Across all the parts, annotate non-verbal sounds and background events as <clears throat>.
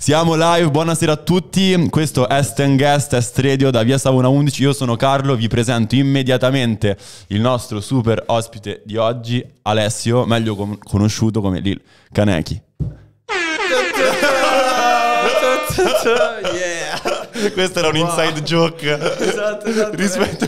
Siamo live, buonasera a tutti, questo è Stand Guest, Est Radio da Via Savona 11, io sono Carlo, vi presento immediatamente il nostro super ospite di oggi, Alessio, meglio con- conosciuto come Lil Kaneki. yeah. <laughs> Questo era un wow. inside joke. Esatto, esatto. Rispetto...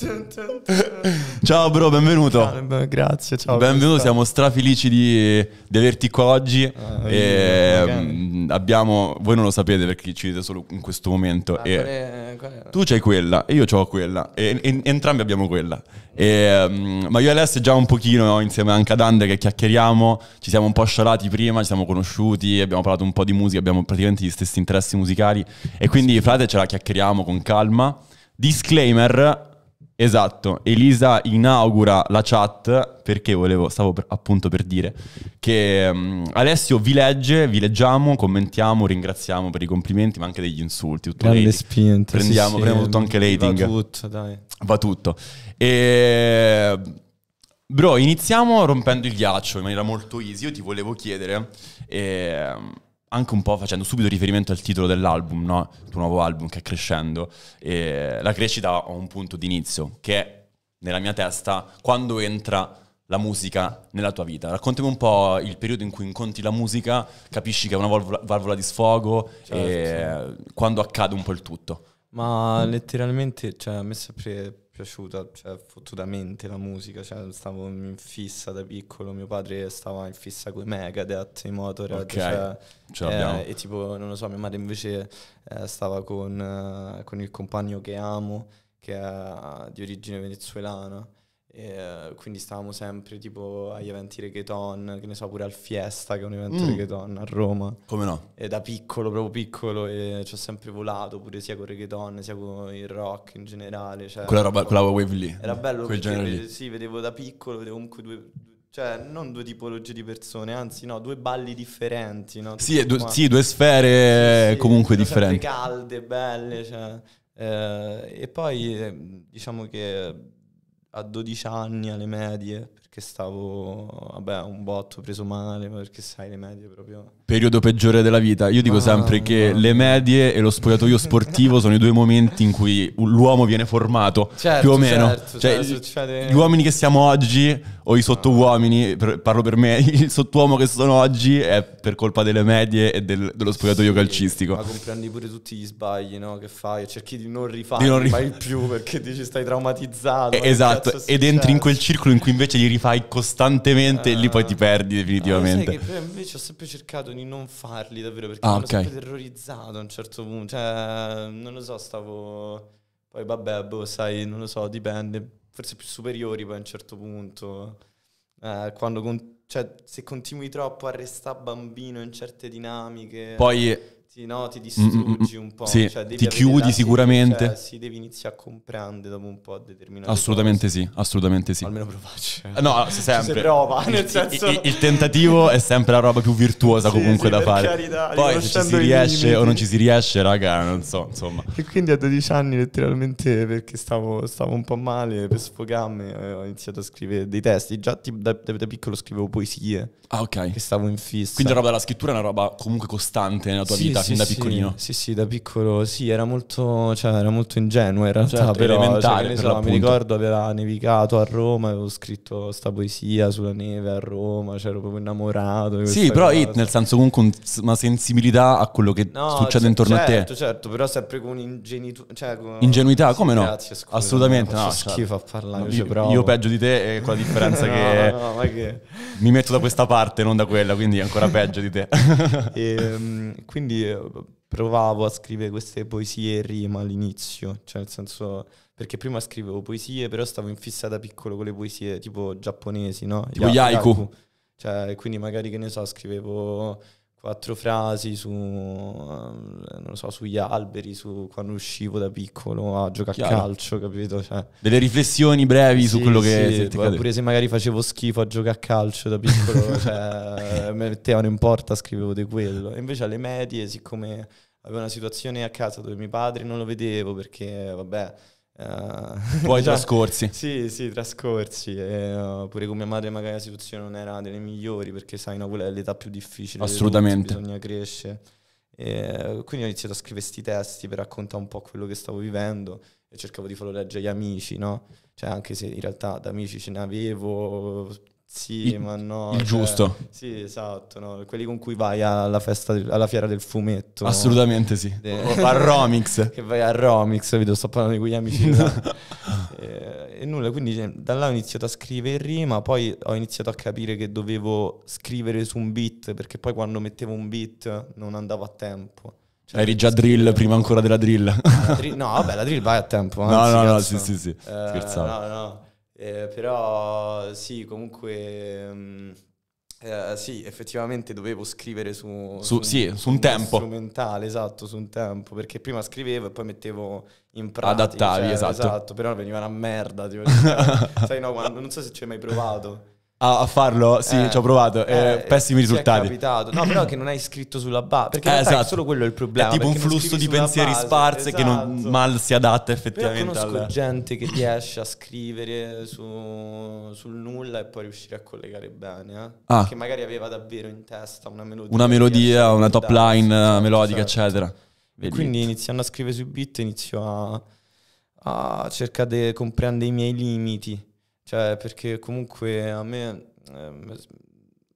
<laughs> ciao bro, benvenuto. Ciao, grazie, ciao. Benvenuto, siamo strafelici di, di averti qua oggi. Ah, e mm, abbiamo, voi non lo sapete perché ci vedete solo in questo momento. Ah, qual è, qual è? Tu c'hai quella e io ho quella. E, e, entrambi abbiamo quella. E, mm, ma io e Alessio già un pochino, insieme anche ad Ande che chiacchieriamo, ci siamo un po' sciolati prima, ci siamo conosciuti, abbiamo parlato un po' di musica, abbiamo praticamente gli stessi interessi musicali. E quindi frate ce la chiacchieriamo con calma. Disclaimer, Esatto, Elisa inaugura la chat perché volevo, stavo per, appunto per dire che um, Alessio vi legge, vi leggiamo, commentiamo, ringraziamo per i complimenti ma anche degli insulti. Tutto Grande spinta. Prendiamo, sì, sì, tutto mm, anche l'hating. Va tutto, dai. Va tutto. E... Bro, iniziamo rompendo il ghiaccio in maniera molto easy. Io ti volevo chiedere... E ehm, anche un po' facendo subito riferimento al titolo dell'album, no? Il tuo nuovo album che è crescendo, e la crescita ha un punto di inizio, che è nella mia testa quando entra la musica nella tua vita. Raccontami un po' il periodo in cui incontri la musica, capisci che è una valvola, valvola di sfogo certo, e sì. quando accade un po' il tutto. Ma letteralmente, cioè, a me sempre cresciuta cioè, fottutamente la musica, cioè, stavo in fissa da piccolo, mio padre stava in fissa con i Megadeth, i Motorhead, okay. cioè, eh, e tipo, non lo so, mia madre invece eh, stava con, eh, con, il compagno che amo, che è eh, di origine venezuelana, e, quindi stavamo sempre tipo agli eventi reggaeton, che ne so, pure al Fiesta, che è un evento mm. reggaeton a Roma. Come no? E da piccolo, proprio piccolo, e ci ho sempre volato pure sia con reggaeton sia con il rock in generale. Cioè, quella, roba, quella wave lì. Era bello quel genere lì. Sì, vedevo da piccolo, vedevo comunque due, cioè non due tipologie di persone, anzi no, due balli differenti. No? Sì, du- sì, due sfere sì, comunque differenti. calde, belle. Cioè. Eh, e poi ehm, diciamo che a 12 anni alle medie, perché stavo, vabbè, un botto preso male, perché sai le medie proprio... Periodo peggiore della vita. Io dico ah, sempre che no. le medie e lo spogliatoio sportivo sono i due momenti in cui l'uomo viene formato, certo, più o meno. Certo, cioè, certo, cioè, succede... Gli uomini che siamo oggi, o i sottouomini, parlo per me, <laughs> il sottuomo che sono oggi è per colpa delle medie e del, dello spogliatoio sì, calcistico. Ma comprendi pure tutti gli sbagli no, che fai e cerchi di non rifarli non rif- mai più perché dici stai traumatizzato. <laughs> Eh, esatto, ed entri in quel circolo in cui invece di rifare fai costantemente uh, e lì poi ti ah. perdi definitivamente. No, ah, invece ho sempre cercato di non farli davvero perché ah, mi okay. sempre terrorizzato a un certo punto. Cioè, non lo so, stavo... Poi vabbè, boh, sai, non lo so, dipende. Forse più superiori poi a un certo punto. Eh, quando... Con... Cioè, se continui troppo a restare bambino in certe dinamiche... Poi ti, no, ti mm, mm, mm, distruggi un po', sì, cioè, ti chiudi sicuramente. Cioè, sì, devi iniziare a comprendere dopo un po' determinate Assolutamente cose. sì, assolutamente sì. Almeno provarci. Eh, no, sempre. Se prova, nel senso... il, il, il, tentativo è sempre la roba più virtuosa sì, comunque sì, da fare. Carità, Poi se ci si riesce limiti. o non ci si riesce, raga, non so, insomma. E quindi a 12 anni letteralmente perché stavo, stavo un po' male, per sfogarmi eh, ho iniziato a scrivere dei testi. Già ti, da, da, piccolo scrivevo poesie. Ah, ok. Che stavo in fissa. Quindi la roba della scrittura è una roba comunque costante nella tua sì, vita da, sì, da piccolino? Sì, sì, da piccolo sì, era molto, cioè, era molto ingenuo in realtà, certo, però cioè, per so, mi ricordo aveva nevicato a Roma, avevo scritto sta poesia sulla neve a Roma, c'ero cioè, proprio innamorato. Sì, però it, nel senso comunque una sensibilità a quello che no, succede cioè, intorno certo, a te. Certo, certo, però sempre con, ingenitu- cioè, con... ingenuità, come no? Grazie, scusa, Assolutamente, no, schifo cioè, a parlare. Io, provo. io peggio di te e con la differenza <laughs> no, che, no, che mi metto da questa parte, non da quella, quindi ancora peggio di te. e, ehm, quindi provavo a scrivere queste poesie e rima all'inizio, cioè nel senso perché prima scrivevo poesie, però stavo in fissa da piccolo con le poesie tipo giapponesi, no? Tipo Yaku. Cioè, quindi magari che ne so, scrivevo quattro frasi su, ehm, non so, sugli alberi, su quando uscivo da piccolo a giocare Chiaro. a calcio, capito? Cioè, Delle riflessioni brevi sì, su quello sì, che... Sì, oppure se magari facevo schifo a giocare a calcio da piccolo, <laughs> cioè, mi mettevano in porta, scrivevo di quello. E invece alle medie, siccome avevo una situazione a casa dove mio padre non lo vedevo perché, vabbè Uh, Poi <laughs> già, trascorsi. Sì, sì, trascorsi. E, uh, pure con mia madre magari la situazione non era delle migliori perché sai, no, quella è l'età più difficile. Assolutamente. bisogna crescere. E, quindi ho iniziato a scrivere questi testi per raccontare un po' quello che stavo vivendo e cercavo di farlo leggere agli amici, no? Cioè anche se in realtà da amici ce ne avevo, sì, il, ma no. Il cioè, giusto. Sì, esatto, no? quelli con cui vai alla festa, alla fiera del fumetto. Assolutamente sì. De... a Romix. <laughs> che vai a Romix, vedo, sto parlando di quegli amici. <laughs> e, eh, e, nulla, quindi cioè, da là ho iniziato a scrivere rima, poi ho iniziato a capire che dovevo scrivere su un beat, perché poi quando mettevo un beat non andavo a tempo. Cioè, Eri già drill prima ancora della drill. dri- no, vabbè, la drill vai a tempo. <laughs> no, no, no, cazzo. sì, sì, sì. Eh, Scherzavo. No, no. Eh, però sì, comunque... Um, eh, sì, effettivamente dovevo scrivere su, su, su, sì, su un tempo strumentale, esatto, su un tempo, perché prima scrivevo e poi mettevo in pratica. Adattavi, cioè, esatto. esatto. però veniva una merda, tipo, <laughs> sai, no, quando, non so se ci hai mai provato a, farlo, sì, eh, ci ho provato. Eh, pessimi risultati. È capitato. No, però che non hai scritto sulla base. Perché eh, esatto. è solo quello il problema. È tipo un flusso di pensieri sparsi esatto. che non esatto. mal si adatta effettivamente. Però conosco alla... gente che <laughs> riesce a scrivere su, sul nulla e poi riuscire a collegare bene. Eh? Ah. Che magari aveva davvero in testa una melodia. Una melodia, una top line eh, esatto, melodica, certo. eccetera. Vedete. Quindi iniziando a scrivere su beat inizio a, a cercare di comprendere i miei limiti cioè, perché comunque a me... Ehm,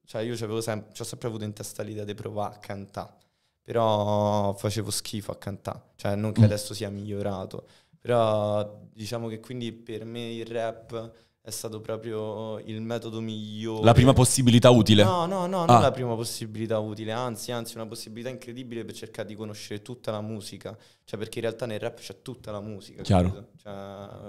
cioè, io ho sempre avuto in testa l'idea di provare a cantare. Però facevo schifo a cantare. Cioè, non che mm. adesso sia migliorato. Però diciamo che quindi per me il rap è stato proprio il metodo migliore. La prima possibilità utile? No, no, no, ah. non la prima possibilità utile, anzi, anzi, una possibilità incredibile per cercare di conoscere tutta la musica, cioè perché in realtà nel rap c'è tutta la musica, Chiaro. Cioè,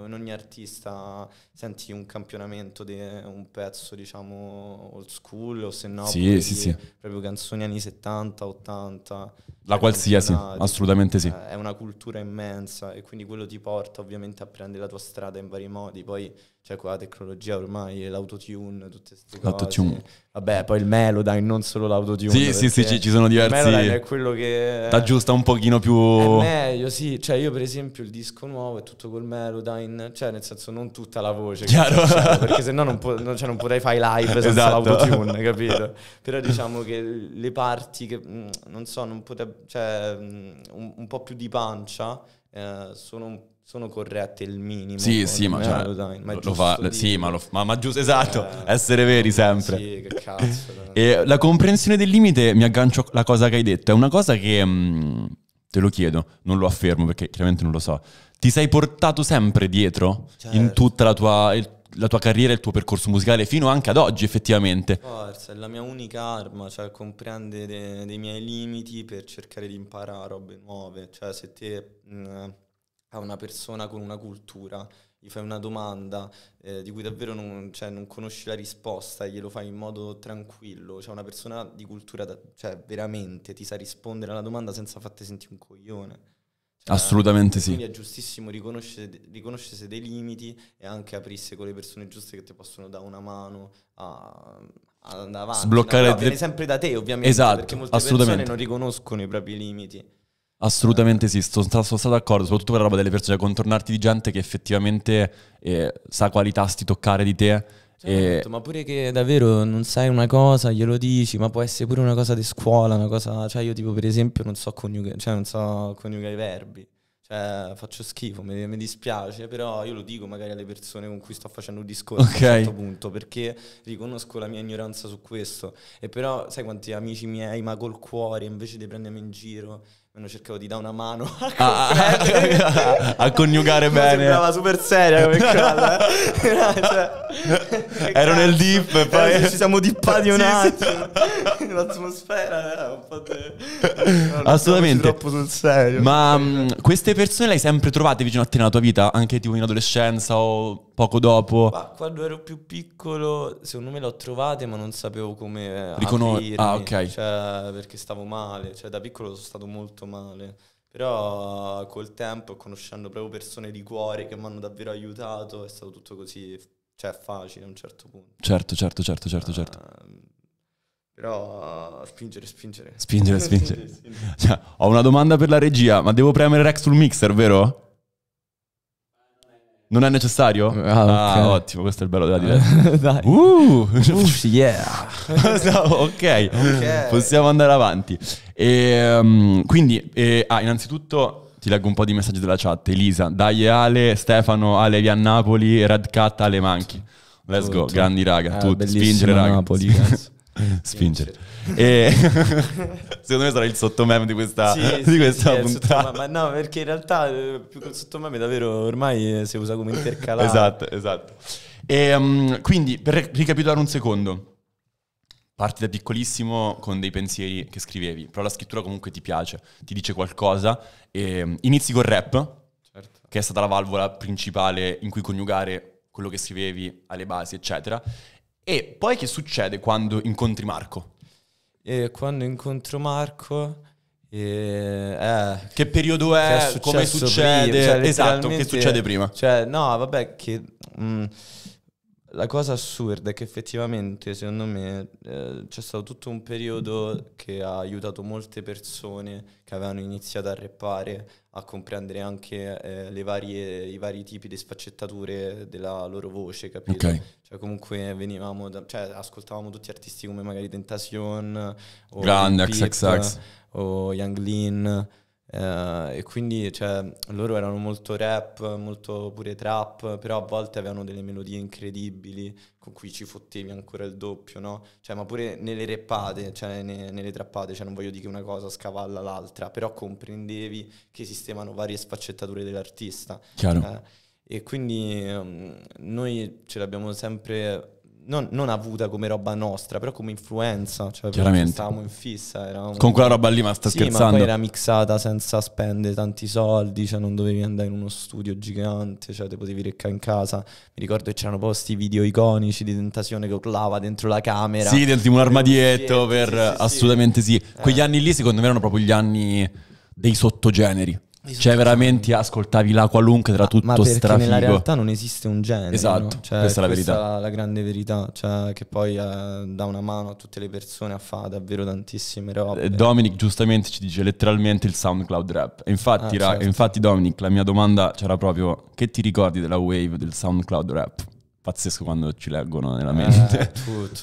in ogni artista senti un campionamento di un pezzo, diciamo, old school o se no sì, sì, sì. proprio canzoni anni 70, 80. La qualsiasi, cioè, assolutamente sì. Eh, è una cultura immensa e quindi quello ti porta ovviamente a prendere la tua strada in vari modi, poi cioè con la tecnologia ormai, l'autotune, tutte queste cose. l'autotune. Vabbè, poi il Melodyne, non solo l'autotune. Sì, sì, sì, ci, ci sono diversi. Il Melodyne è quello che... T'aggiusta un pochino più... È meglio, sì. Cioè io per esempio il disco nuovo è tutto col Melodyne, cioè nel senso non tutta la voce. Chiaro. Cioè, perché sennò non, po- non, cioè, non potrei fare live senza esatto. l'autotune, capito? Però diciamo che le parti che, mm, non so, non potrebbe... Cioè, mm, un, un po' più di pancia eh, sono un sono corrette il minimo. Sì, sì, ma, cioè, lo, ma lo fa, sì, ma, lo, ma, ma giusto, esatto, eh, essere veri sempre. Sì, che cazzo. <laughs> e la comprensione del limite, mi aggancio alla cosa che hai detto, è una cosa che, mh, mm, te lo chiedo, non lo affermo perché chiaramente non lo so, ti sei portato sempre dietro certo. in tutta la tua, il, la tua carriera il tuo percorso musicale fino anche ad oggi effettivamente. Forza, è la mia unica arma, cioè comprendere dei, dei miei limiti per cercare di imparare robe nuove, cioè se te... Mh, mm, a una persona con una cultura, gli fai una domanda eh, di cui davvero non, cioè, non, conosci la risposta e glielo fai in modo tranquillo, cioè una persona di cultura, da, cioè veramente ti sa rispondere alla domanda senza farti sentire un coglione. Cioè, Assolutamente sì. Quindi è giustissimo riconoscere dei limiti e anche aprirsi con le persone giuste che ti possono dare una mano a, ad andare avanti. Sbloccare no, no, viene sempre da te, ovviamente, esatto, perché molte persone non riconoscono i propri limiti. Assolutamente sì, sono, sono stato d'accordo, soprattutto per la roba delle persone, cioè contornarti di gente che effettivamente eh, sa quali tasti toccare di te. Certo, e... ma pure che davvero non sai una cosa, glielo dici, ma può essere pure una cosa di scuola, una cosa, cioè io tipo per esempio non so coniugare, cioè non so coniugare i verbi. Cioè, faccio schifo, mi, mi, dispiace, però io lo dico magari alle persone con cui sto facendo un discorso okay. a un certo punto, perché riconosco la mia ignoranza su questo. E però, sai quanti amici miei, ma col cuore, invece di prendermi in giro, Almeno cercavo di dare una mano <laughs> a, ah, ah, ah <laughs> a coniugare <laughs> bene. Sembrava super seria come cosa. Eh. cioè, Ero nel dip e eh, poi... Eh, ci siamo dippati un attimo. L'atmosfera era un po' te... Assolutamente. troppo sul serio. Ma mh, mm, queste persone le hai sempre trovate vicino a te nella tua vita? Anche tipo in adolescenza o poco dopo? Ma quando ero più piccolo, secondo me le ho trovate, ma non sapevo come eh, Riconos- Ah, ok. Cioè, perché stavo male. Cioè, da piccolo sono stato molto fatto male. Però col tempo, conoscendo proprio persone di cuore che mi hanno davvero aiutato, è stato tutto così, cioè facile a un certo punto. Certo, certo, certo, certo, certo. Ehm, però spingere, spingere. Spingere, spingere. spingere, <laughs> spingere. Cioè, ho una domanda per la regia, ma devo premere Rex sul mixer, vero? Non è necessario? Ah, okay. ah, ottimo, questo è il bello della diretta. <laughs> Dai. Uh, yeah. <laughs> okay. ok, possiamo andare avanti. E, um, quindi, e, eh, ah, innanzitutto ti leggo un po' di messaggi della chat. Elisa, dai Ale, Stefano, Ale via Napoli, Red Cat, Ale Manchi. Let's tutto. go, grandi raga, eh, tutti. Spingere raga. Napoli, <laughs> spingere e <laughs> secondo me sarà il sottomeme di questa, sì, di questa sì, puntata. Ma no, perché in realtà eh, più che il sottomeme davvero ormai eh, si usa come intercalare. esatto, esatto. E, um, quindi, per ricapitolare un secondo. Parti da piccolissimo con dei pensieri che scrivevi, però la scrittura comunque ti piace, ti dice qualcosa. E ehm, inizi col rap, certo. che è stata la valvola principale in cui coniugare quello che scrivevi alle basi, eccetera. E poi che succede quando incontri Marco? e quando incontro Marco e, eh, che periodo è, che è come succede, prima, cioè, esatto, che succede prima. Cioè, no, vabbè, che... Mh, mm, la cosa assurda è che effettivamente, secondo me, eh, c'è stato tutto un periodo che ha aiutato molte persone che avevano iniziato a rappare a comprendere anche eh, varie, i vari tipi di sfaccettature della loro voce, capito? Okay. Cioè, comunque venivamo da, cioè, ascoltavamo tutti artisti come magari Tentacion, o Grande, XXX o Young Lean eh, e quindi cioè, loro erano molto rap, molto pure trap, però a volte avevano delle melodie incredibili con cui ci fottevi ancora il doppio, no? Cioè, ma pure nelle rappate, cioè ne, nelle trappate, cioè non voglio dire che una cosa scavalla l'altra, però comprendevi che esistevano varie sfaccettature dell'artista. Chiaro. Eh, e quindi um, noi ce l'abbiamo sempre non, non, avuta come roba nostra, però come influenza. Cioè, Chiaramente. Stavamo in fissa. Eravamo... Con quella roba lì, ma sta sì, scherzando. Ma poi era mixata senza spendere tanti soldi, cioè non dovevi andare in uno studio gigante, cioè te potevi recca in casa. Mi ricordo che c'erano posti video iconici di tentazione che urlava dentro la camera. Sì, dentro un armadietto, per, sì, sì, assolutamente sì. Eh. Quegli anni lì, secondo me, erano proprio gli anni dei sottogeneri. Cioè, veramente ascoltavi la qualunque tra tutto ma perché strafigo. nella realtà non esiste un genere. Esatto, no? cioè, questa è la verità questa è la grande verità, cioè, che poi eh, dà una mano a tutte le persone a fare davvero tantissime robe. Eh, Dominic giustamente ci dice letteralmente il SoundCloud rap. infatti, ah, ra- certo. infatti Dominic, la mia domanda c'era proprio che ti ricordi della wave del SoundCloud rap? Pazzesco quando ci leggono nella eh, mente.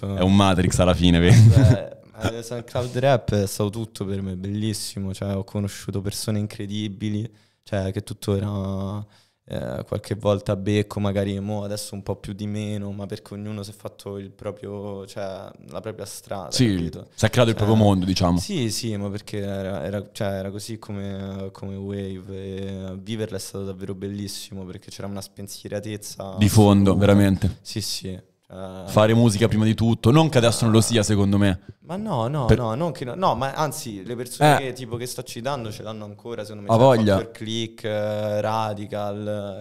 Eh, <laughs> è un Matrix alla fine, vedi? Beh, <laughs> Eh, SoundCloud Rap è stato tutto per me, bellissimo, cioè, ho conosciuto persone incredibili, cioè, che tutto era eh, qualche volta a becco, magari mo adesso un po' più di meno, ma perché ognuno si è fatto il proprio, cioè, la propria strada. Sì, capito? si è creato il proprio cioè, mondo, diciamo. Sì, sì, ma perché era, era, cioè, era così come, come Wave, viverla è stato davvero bellissimo perché c'era una spensieratezza. Di fondo, sicura. veramente. Sì, sì fare musica prima di tutto. Non che adesso non lo sia, secondo me. Ma no, no, per... no, non che no, no, ma anzi, le persone eh. che, tipo, che sto citando ce l'hanno ancora, secondo me. Ha voglia. Per click, eh, Radical,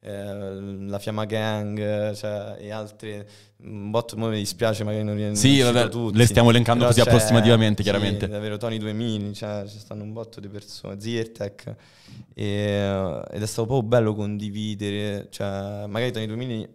eh, eh la Fiamma Gang eh, cioè, e altre. Un botto mi dispiace, magari non riesco sì, vabbè, tutti. le stiamo elencando così approssimativamente, sì, chiaramente. davvero, Tony 2000, cioè, ci stanno un botto di persone, Zirtec. E, eh, ed è stato proprio bello condividere, cioè, magari Tony 2000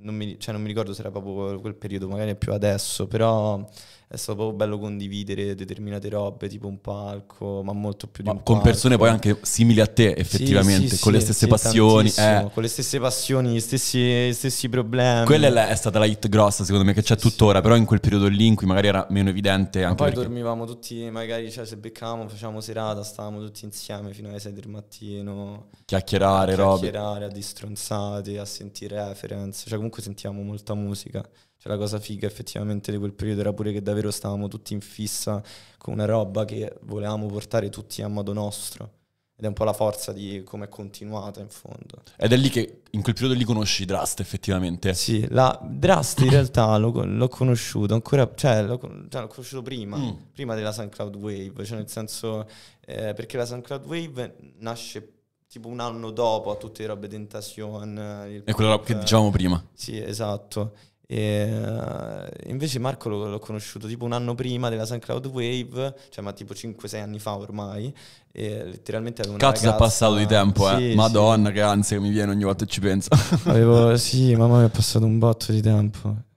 non mi, cioè non mi ricordo se era proprio quel periodo, magari è più adesso, però è stato proprio bello condividere determinate robe, tipo un palco, ma molto più ma di un con palco. persone poi anche simili a te, effettivamente, sì, sì, con sì, le stesse passioni, eh. con le stesse passioni, gli stessi, gli stessi problemi. Quella è, la, è, stata la hit grossa, secondo me, che c'è tuttora, però in quel periodo lì in cui magari era meno evidente anche ma poi perché... dormivamo tutti, magari cioè, se beccavamo, facevamo serata, stavamo tutti insieme fino alle 6 del mattino, chiacchierare, a chiacchierare, a distronzate, a sentire reference, cioè comunque sentiamo molta musica. Cioè la cosa figa effettivamente di quel periodo era pure che davvero stavamo tutti in fissa con una roba che volevamo portare tutti a modo nostro. Ed è un po' la forza di come è continuata in fondo. Ed è lì che in quel periodo lì conosci Drust effettivamente. Sì, la Drust in realtà lo, l'ho, conosciuto ancora, cioè l'ho, cioè l'ho conosciuto prima, mm. prima della SunCloud Wave, cioè nel senso eh, perché la SunCloud Wave nasce tipo un anno dopo a tutte le robe Tentation. Eh, e quella roba che dicevamo prima. Sì, esatto. E eh, invece Marco l'ho, conosciuto tipo un anno prima della San SunCloud Wave, cioè ma tipo 5-6 anni fa ormai, e letteralmente avevo una Cazzo ragazza... è passato di tempo, eh. sì, eh. Madonna, che ansia che mi viene ogni volta che ci penso. Avevo, <laughs> sì, mamma mia, è passato un botto di tempo. <laughs>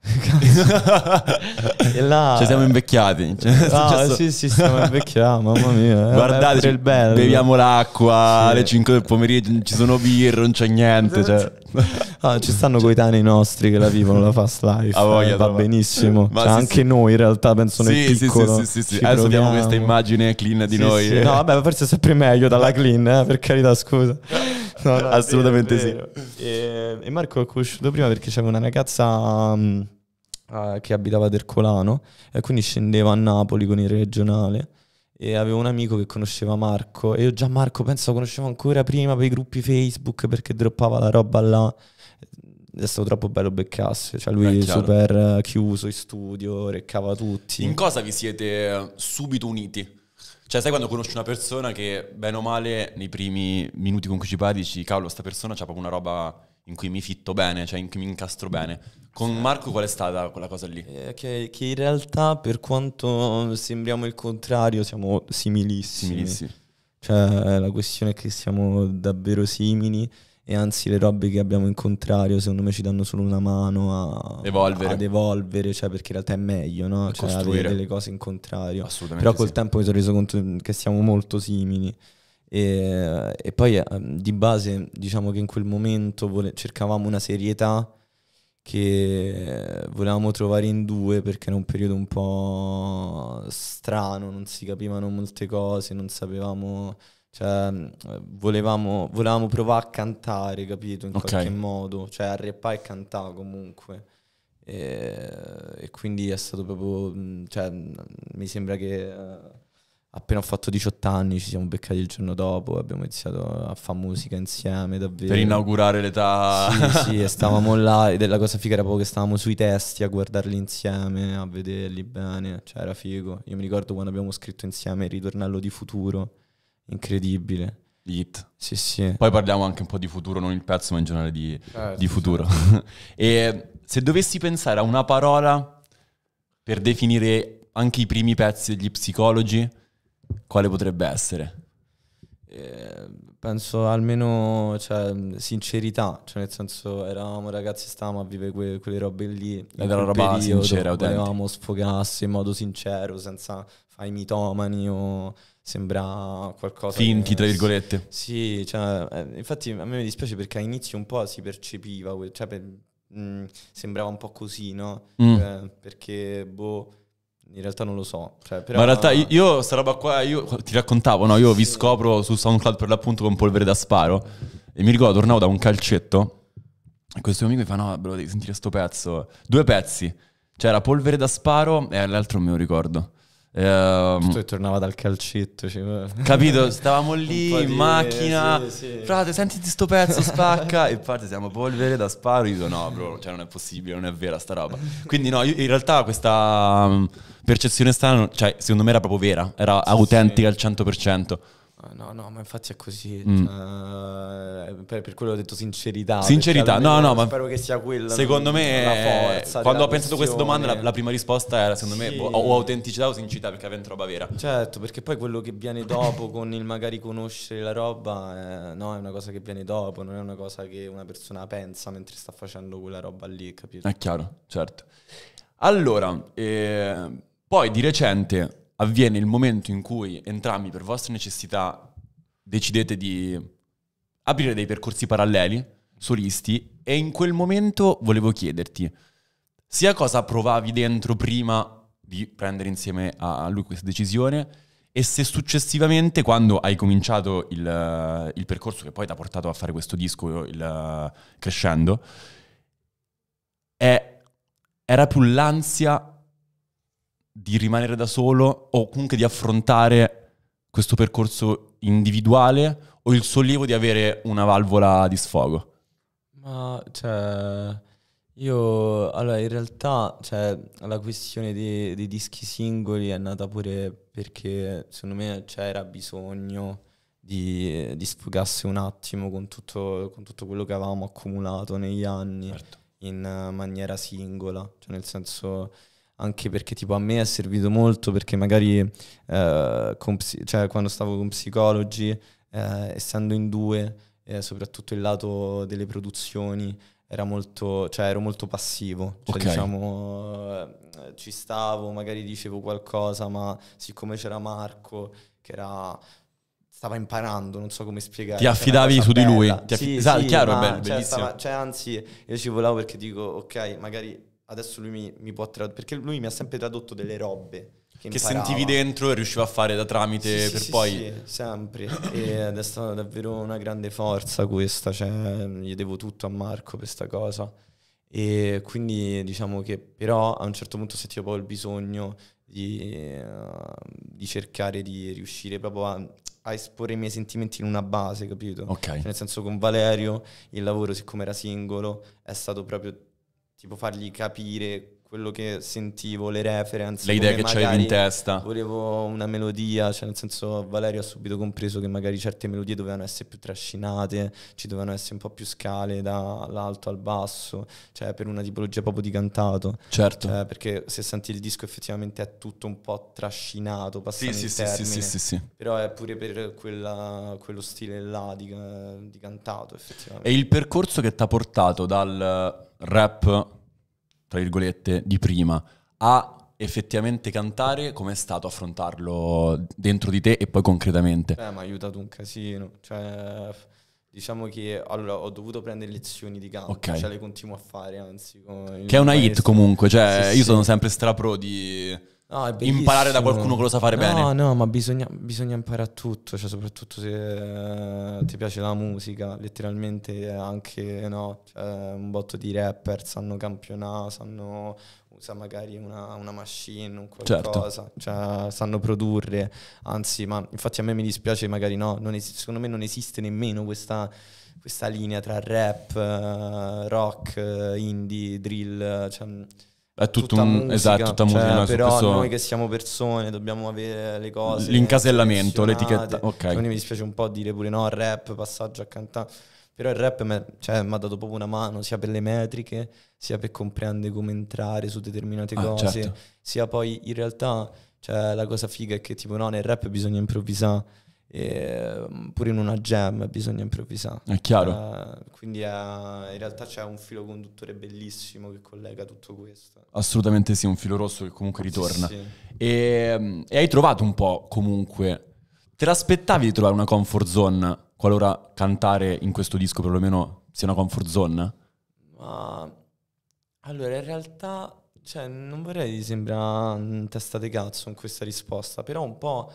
e là... Cioè siamo invecchiati. Cioè, ah, no, sì, sì, stiamo invecchiando, mamma mia. Guardate, il bello. beviamo l'acqua sì. alle 5 del pomeriggio, non ci sono birre, non c'è niente, cioè ah, ci stanno coetanei nostri che la vivono la fast life. Ah, voglia, eh, va benissimo. Cioè, sì, anche sì. noi in realtà penso nel sì, piccolo. Sì, sì, sì, sì. Adesso abbiamo questa immagine clean di noi. Eh. No, vabbè, forse è sempre meglio dalla clean, eh, per carità, scusa. No, no, assolutamente sì. E, e, Marco ho conosciuto prima perché c'era una ragazza um, uh, che abitava ad Ercolano e quindi scendeva a Napoli con il regionale e avevo un amico che conosceva Marco e io già Marco penso lo conoscevo ancora prima per i gruppi Facebook perché droppava la roba là è stato troppo bello beccasse. Cioè, lui è super chiuso in studio, reccava tutti. In cosa vi siete subito uniti? Cioè, sai quando conosci una persona che, bene o male, nei primi minuti con cui ci parli dici, cavolo, sta persona c'ha proprio una roba in cui mi fitto bene, cioè in cui mi incastro bene. Con Marco qual è stata quella cosa lì? Eh, che, che, in realtà per quanto sembriamo il contrario siamo similissimi. similissimi. Cioè la questione è che siamo davvero simili e anzi le robe che abbiamo in contrario secondo me ci danno solo una mano a, evolvere. ad evolvere, cioè perché in realtà è meglio, no? cioè avere delle cose in contrario. Assolutamente. Però col sì. tempo mi sono reso conto che siamo molto simili. E, e poi ehm, di base diciamo che in quel momento vole- cercavamo una serietà che volevamo trovare in due perché era un periodo un po' strano, non si capivano molte cose, non sapevamo, cioè ehm, volevamo, volevamo provare a cantare, capito, in okay. qualche modo, cioè a rappare e cantare comunque. E, e, quindi è stato proprio, cioè mi sembra che eh, appena ho fatto 18 anni ci siamo beccati il giorno dopo, abbiamo iniziato a fare musica insieme davvero. Per inaugurare l'età. Sì, sì, e <laughs> stavamo là e la cosa figa era proprio che stavamo sui testi a guardarli insieme, a vederli bene, cioè era figo. Io mi ricordo quando abbiamo scritto insieme il ritornello di futuro, incredibile. Hit. Sì, sì. Poi parliamo anche un po' di futuro, non il pezzo, ma in generale di, eh, di sì, futuro. Sì. <laughs> e se dovessi pensare a una parola per definire anche i primi pezzi degli psicologi, quale potrebbe essere? Eh, penso almeno cioè, sincerità, cioè nel senso eravamo ragazzi, stavamo a vivere que- quelle robe lì. Ed Era una roba periodo, sincera, autentica. Volevamo sfogarsi in modo sincero, senza fai mitomani o sembra qualcosa... Finti, che, tra virgolette. Sì, sì cioè, eh, infatti a me mi dispiace perché all'inizio un po' si percepiva, cioè per, mh, mm, sembrava un po' così, no? Mm. Eh, perché boh in realtà non lo so. Cioè, però... Ma in realtà io, io sta roba qua, io ti raccontavo, no? Io vi scopro su SoundCloud per l'appunto con polvere da sparo. E mi ricordo, tornavo da un calcetto. E questo mio amico mi fa: No, bro, devi sentire sto pezzo. Due pezzi. C'era polvere da sparo e l'altro me lo ricordo. Tutto ehm, che tornava dal calcetto. Cioè... Capito? <laughs> Stavamo lì in di... macchina. Sì, sì. Frate, sentiti sto pezzo, spacca. e parte siamo polvere da sparo. Io dico, no, bro, cioè non è possibile, non è vera sta roba. Quindi, no, io, in realtà questa mm, percezione strana, cioè, secondo me era proprio vera, era sì, autentica al 100%. Eh, no, no, ma infatti è così. Mm. Cioè, eh, per, per, quello ho detto sincerità. Sincerità, no, no, ma spero che sia quella. Secondo me, forza, quando ho pensato a queste domande, la, la, prima risposta era secondo sì. me boh, o, o autenticità o sincerità, perché avendo roba vera. Certo, perché poi quello che viene dopo con il magari conoscere la roba, eh, no, è una cosa che viene dopo, non è una cosa che una persona pensa mentre sta facendo quella roba lì, capito? È chiaro, certo. Allora, eh, poi di recente avviene il momento in cui entrambi per vostra necessità decidete di aprire dei percorsi paralleli, solisti, e in quel momento volevo chiederti sia cosa provavi dentro prima di prendere insieme a lui questa decisione e se successivamente quando hai cominciato il, il percorso che poi ti ha portato a fare questo disco, il Crescendo, è, era più l'ansia di rimanere da solo o comunque di affrontare questo percorso individuale o il sollievo di avere una valvola di sfogo? Ma cioè, io allora in realtà cioè, la questione dei, dei, dischi singoli è nata pure perché secondo me c'era cioè, bisogno di, di sfogarsi un attimo con tutto, con tutto, quello che avevamo accumulato negli anni certo. in maniera singola, cioè nel senso anche perché tipo a me è servito molto perché magari eh, con, cioè, quando stavo con psicologi, eh, essendo in due, eh, soprattutto il lato delle produzioni, era molto, cioè, ero molto passivo, cioè, okay. diciamo, eh, ci stavo, magari dicevo qualcosa, ma siccome c'era Marco che era stava imparando, non so come spiegare. Ti affidavi su bella. di lui? Ti affi- sì, sì, chiaro, ma, bello, cioè, stava, cioè, anzi, io ci volavo perché dico, ok, magari adesso lui mi, mi può tradurre, perché lui mi ha sempre tradotto delle robe. Che, che sentivi dentro e riusciva a fare da tramite sì, per sì, poi... Sì, sempre. ed è stata davvero una grande forza questa, cioè gli devo tutto a Marco per questa cosa. E quindi diciamo che però a un certo punto sentivo proprio il bisogno di, uh, di cercare di riuscire proprio a, a, esporre i miei sentimenti in una base, capito? Ok. Cioè, nel senso con Valerio il lavoro, siccome era singolo, è stato proprio tipo fargli capire quello che sentivo, le reference. Le idee che c'avevi in testa. Volevo una melodia, cioè nel senso Valerio ha subito compreso che magari certe melodie dovevano essere più trascinate, ci dovevano essere un po' più scale dall'alto al basso, cioè per una tipologia proprio di cantato. Certo. Eh, perché se senti il disco effettivamente è tutto un po' trascinato, passato sì, sì, sì, sì, sì, sì, Però è pure per quella, quello stile là di, di cantato effettivamente. E il percorso che ti ha portato dal rap tra virgolette, di prima, a effettivamente cantare, com'è stato affrontarlo dentro di te e poi concretamente? Eh, mi ha aiutato un casino, cioè, diciamo che allora, ho dovuto prendere lezioni di canto, okay. cioè le continuo a fare, anzi. Che è una maestro. hit comunque, cioè, sì, io sì. sono sempre strapro di No, imparare da qualcuno che lo sa fare no, bene. No, no, ma bisogna, bisogna imparare tutto, cioè, soprattutto se eh, ti piace la musica, letteralmente anche no, cioè, un botto di rapper sanno campionare, sanno usa magari una, una machine, un certo. qualcosa, certo. cioè, sanno produrre, anzi, ma infatti a me mi dispiace magari no, es- secondo me non esiste nemmeno questa questa linea tra rap, eh, rock, eh, indie, drill, cioè è tutto tutta un, esatto, musica, esatto, tutta cioè, No, però questo... noi che siamo persone dobbiamo avere le cose. L'incasellamento, l'etichetta. Ok. Cioè, quindi mi dispiace un po' dire pure no, rap, passaggio a cantare. Però il rap mi cioè, ha dato proprio una mano sia per le metriche, sia per comprendere come entrare su determinate ah, certo. cose, certo. sia poi in realtà cioè, la cosa figa è che tipo no, nel rap bisogna improvvisare e ehm, pure in una jam bisogna improvvisare. È chiaro. Uh, quindi uh, in realtà c'è un filo conduttore bellissimo che collega tutto questo. Assolutamente sì, un filo rosso che comunque ritorna. Sì, sì. Ehm, e, e, hai trovato un po' comunque... Te l'aspettavi di trovare una comfort zone qualora cantare in questo disco perlomeno sia una comfort zone? Ma... Allora, in realtà... Cioè, non vorrei sembrare un testa di cazzo in questa risposta, però un po'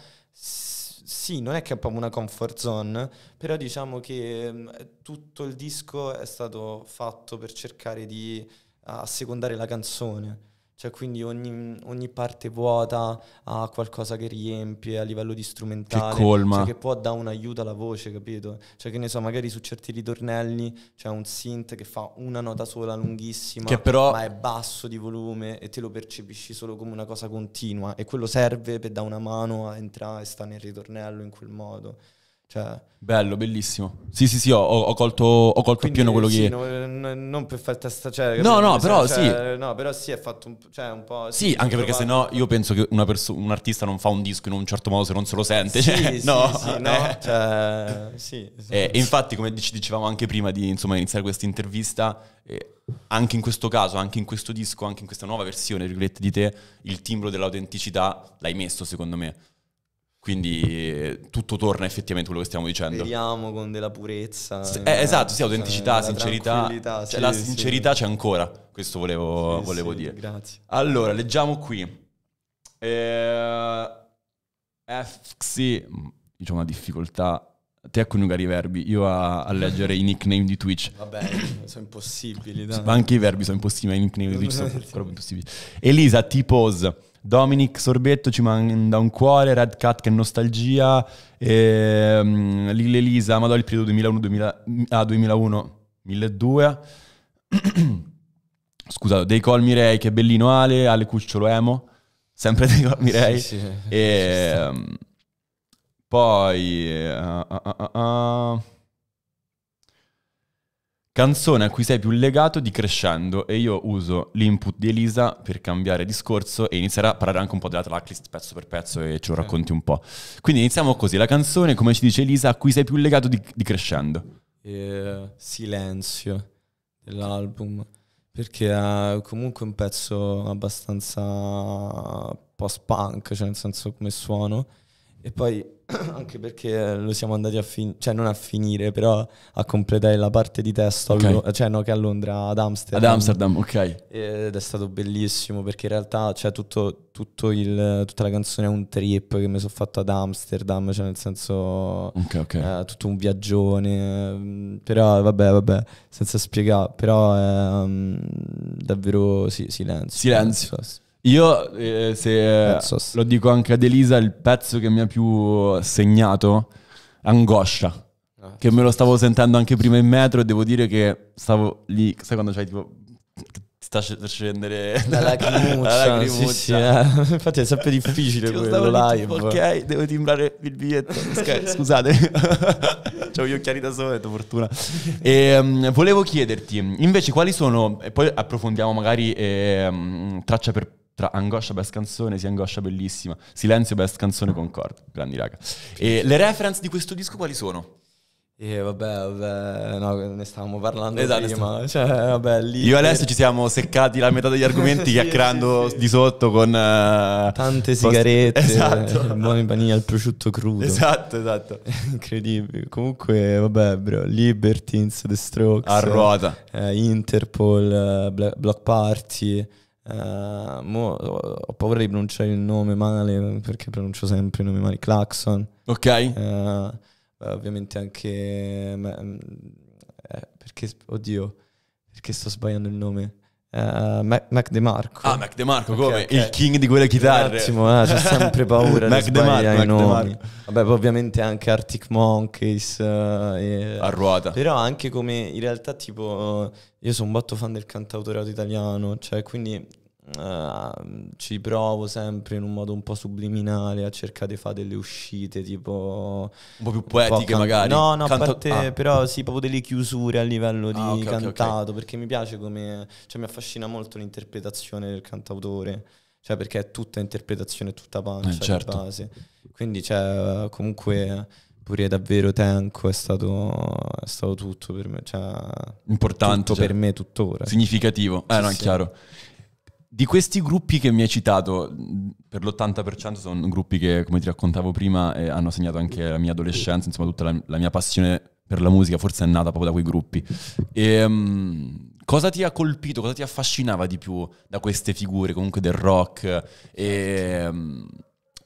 sì, non è che è proprio una comfort zone, però diciamo che mm, tutto il disco è stato fatto per cercare di assecondare la canzone. Cioè, quindi ogni, ogni, parte vuota ha qualcosa che riempie a livello di strumentale. Che colma. Cioè che può dare un aiuto alla voce, capito? Cioè, che ne so, magari su certi ritornelli c'è un synth che fa una nota sola lunghissima, che però... ma è basso di volume e te lo percepisci solo come una cosa continua. E quello serve per dare una mano a entrare e stare nel ritornello in quel modo. Cioè, Bello, bellissimo. Sì, sì, sì, ho, ho colto, ho colto pieno quello sì, che... No, non perfetta sta. testa... Cioè, no, no, però cioè, sì. No, però sì, è fatto un, cioè, un po'... Sì, sì anche perché sennò io penso che perso- un artista non fa un disco in un certo modo se non se lo sente. Sì, cioè, sì, no. Sì, no, eh. cioè, sì. E, eh, e, infatti, come ci dicevamo anche prima di insomma, iniziare questa intervista, eh, anche in questo caso, anche in questo disco, anche in questa nuova versione, di te, il timbro dell'autenticità l'hai messo, secondo me. Quindi eh, tutto torna effettivamente quello che stiamo dicendo. Vediamo con della purezza. S- eh, eh esatto, sì, autenticità, cioè, sincerità. Cioè, sì, la sincerità sì. c'è ancora, questo volevo, sì, volevo dire. Grazie. Allora, leggiamo qui. Eh, FXI, mm, diciamo una difficoltà te a coniugare i verbi, io a, a, leggere i nickname di Twitch. Vabbè, sono impossibili. Ma Anche i verbi sono impossibili, ma i nickname di Twitch sono ancora <laughs> impossibili. Elisa, ti pose Dominic Sorbetto ci manda un cuore, Red Cat che è nostalgia, e, um, mm, Lille Elisa, ma il periodo 2001-2001, ah, 2002. <clears throat> Scusate, dei Colmi Rei che bellino Ale, Ale Cucciolo Emo, sempre dei Colmi Rei. <laughs> Sì, sì. E, um, poi... Uh, uh, uh, Canzone a cui sei più legato di crescendo e io uso l'input di Elisa per cambiare discorso e iniziare a parlare anche un po' della tracklist pezzo per pezzo e ce lo racconti un po'. Quindi iniziamo così, la canzone come ci dice Elisa a cui sei più legato di, di crescendo. Eh, silenzio dell'album perché è comunque un pezzo abbastanza post-punk, cioè nel senso come suono e poi <clears throat> anche perché eh, lo siamo andati a finire, cioè non a finire, però a completare la parte di testo, okay. Lo- cioè no, che a Londra, ad Amsterdam. Ad Amsterdam, ok. Ed è stato bellissimo perché in realtà cioè, tutto, tutto il, tutta la canzone è un trip che mi sono fatto ad Amsterdam, cioè nel senso Ok, ok. È eh, tutto un viaggione, mm, però vabbè, vabbè, senza spiegare, però è um, davvero sì, silenzio. Silenzio. Penso. Io, eh, se eh, lo dico anche ad Elisa, il pezzo che mi ha più segnato, Angoscia. Ah, che me lo stavo sentendo anche prima in metro e devo dire che stavo lì, sai quando c'hai tipo sta per scendere la <laughs> lacrimuccia, la lacrimuccia. Sì, sì, eh. infatti è sempre difficile quello live tipo, ok devo timbrare il biglietto <laughs> scusate <laughs> ho gli occhiali da sole per fortuna e, um, volevo chiederti invece quali sono e poi approfondiamo magari eh, traccia per tra Angoscia Best Canzone, sia Angoscia Bellissima, Silenzio Best Canzone Concord. Grandi raga. E le reference di questo disco quali sono? E eh, vabbè, vabbè, no, ne stavamo parlando esatto, prima. Stavamo... Cioè, vabbè, lì Io adesso ci siamo seccati la metà degli argomenti <laughs> sì, chiacchierando sì, sì. di sotto con... Uh, Tante sigarette, <laughs> esatto. <laughs> buoni panini al prosciutto crudo. Esatto, esatto. Incredibile. Comunque, vabbè, bro, Libertines, The Strokes. A ruota. Eh, Interpol, eh, Block Party... Uh, mo, ho paura di pronunciare il nome male perché pronuncio sempre i nomi male. Claxon. Ok. Uh, ovviamente anche... Ma, mm, eh, perché... Oddio, perché sto sbagliando il nome? Uh, Mac De Ah, Mac De okay, come? Okay. Il king di quelle chitarre. Un attimo, eh, c'è sempre paura <laughs> Mac di De i nomi. De Vabbè, ovviamente anche Arctic Monkeys. Uh, e... A ruota. Però anche come, in realtà, tipo, io sono un botto fan del cantautorato italiano, cioè, quindi Ehm, ci provo sempre in un modo un po' subliminale a cercare di fare delle uscite tipo... Un po' più poetiche po magari? No, no, Canto- parte, ah. però sì, proprio delle chiusure a livello di ah, okay, cantato, okay, okay. perché mi piace come... Cioè mi affascina molto l'interpretazione del cantautore cioè perché è tutta interpretazione, tutta pancia eh, certo. base. Quindi cioè, comunque pure davvero Tenco è stato, è stato tutto per me, cioè, importante tutto cioè, per me tuttora. Significativo. Eh sì, no, è sì. chiaro. Di questi gruppi che mi hai citato, per l'80% sono gruppi che, come ti raccontavo prima, eh, hanno segnato anche la mia adolescenza, insomma tutta la, la, mia passione per la musica forse è nata proprio da quei gruppi. E, um, cosa ti ha colpito, cosa ti affascinava di più da queste figure comunque del rock e, um,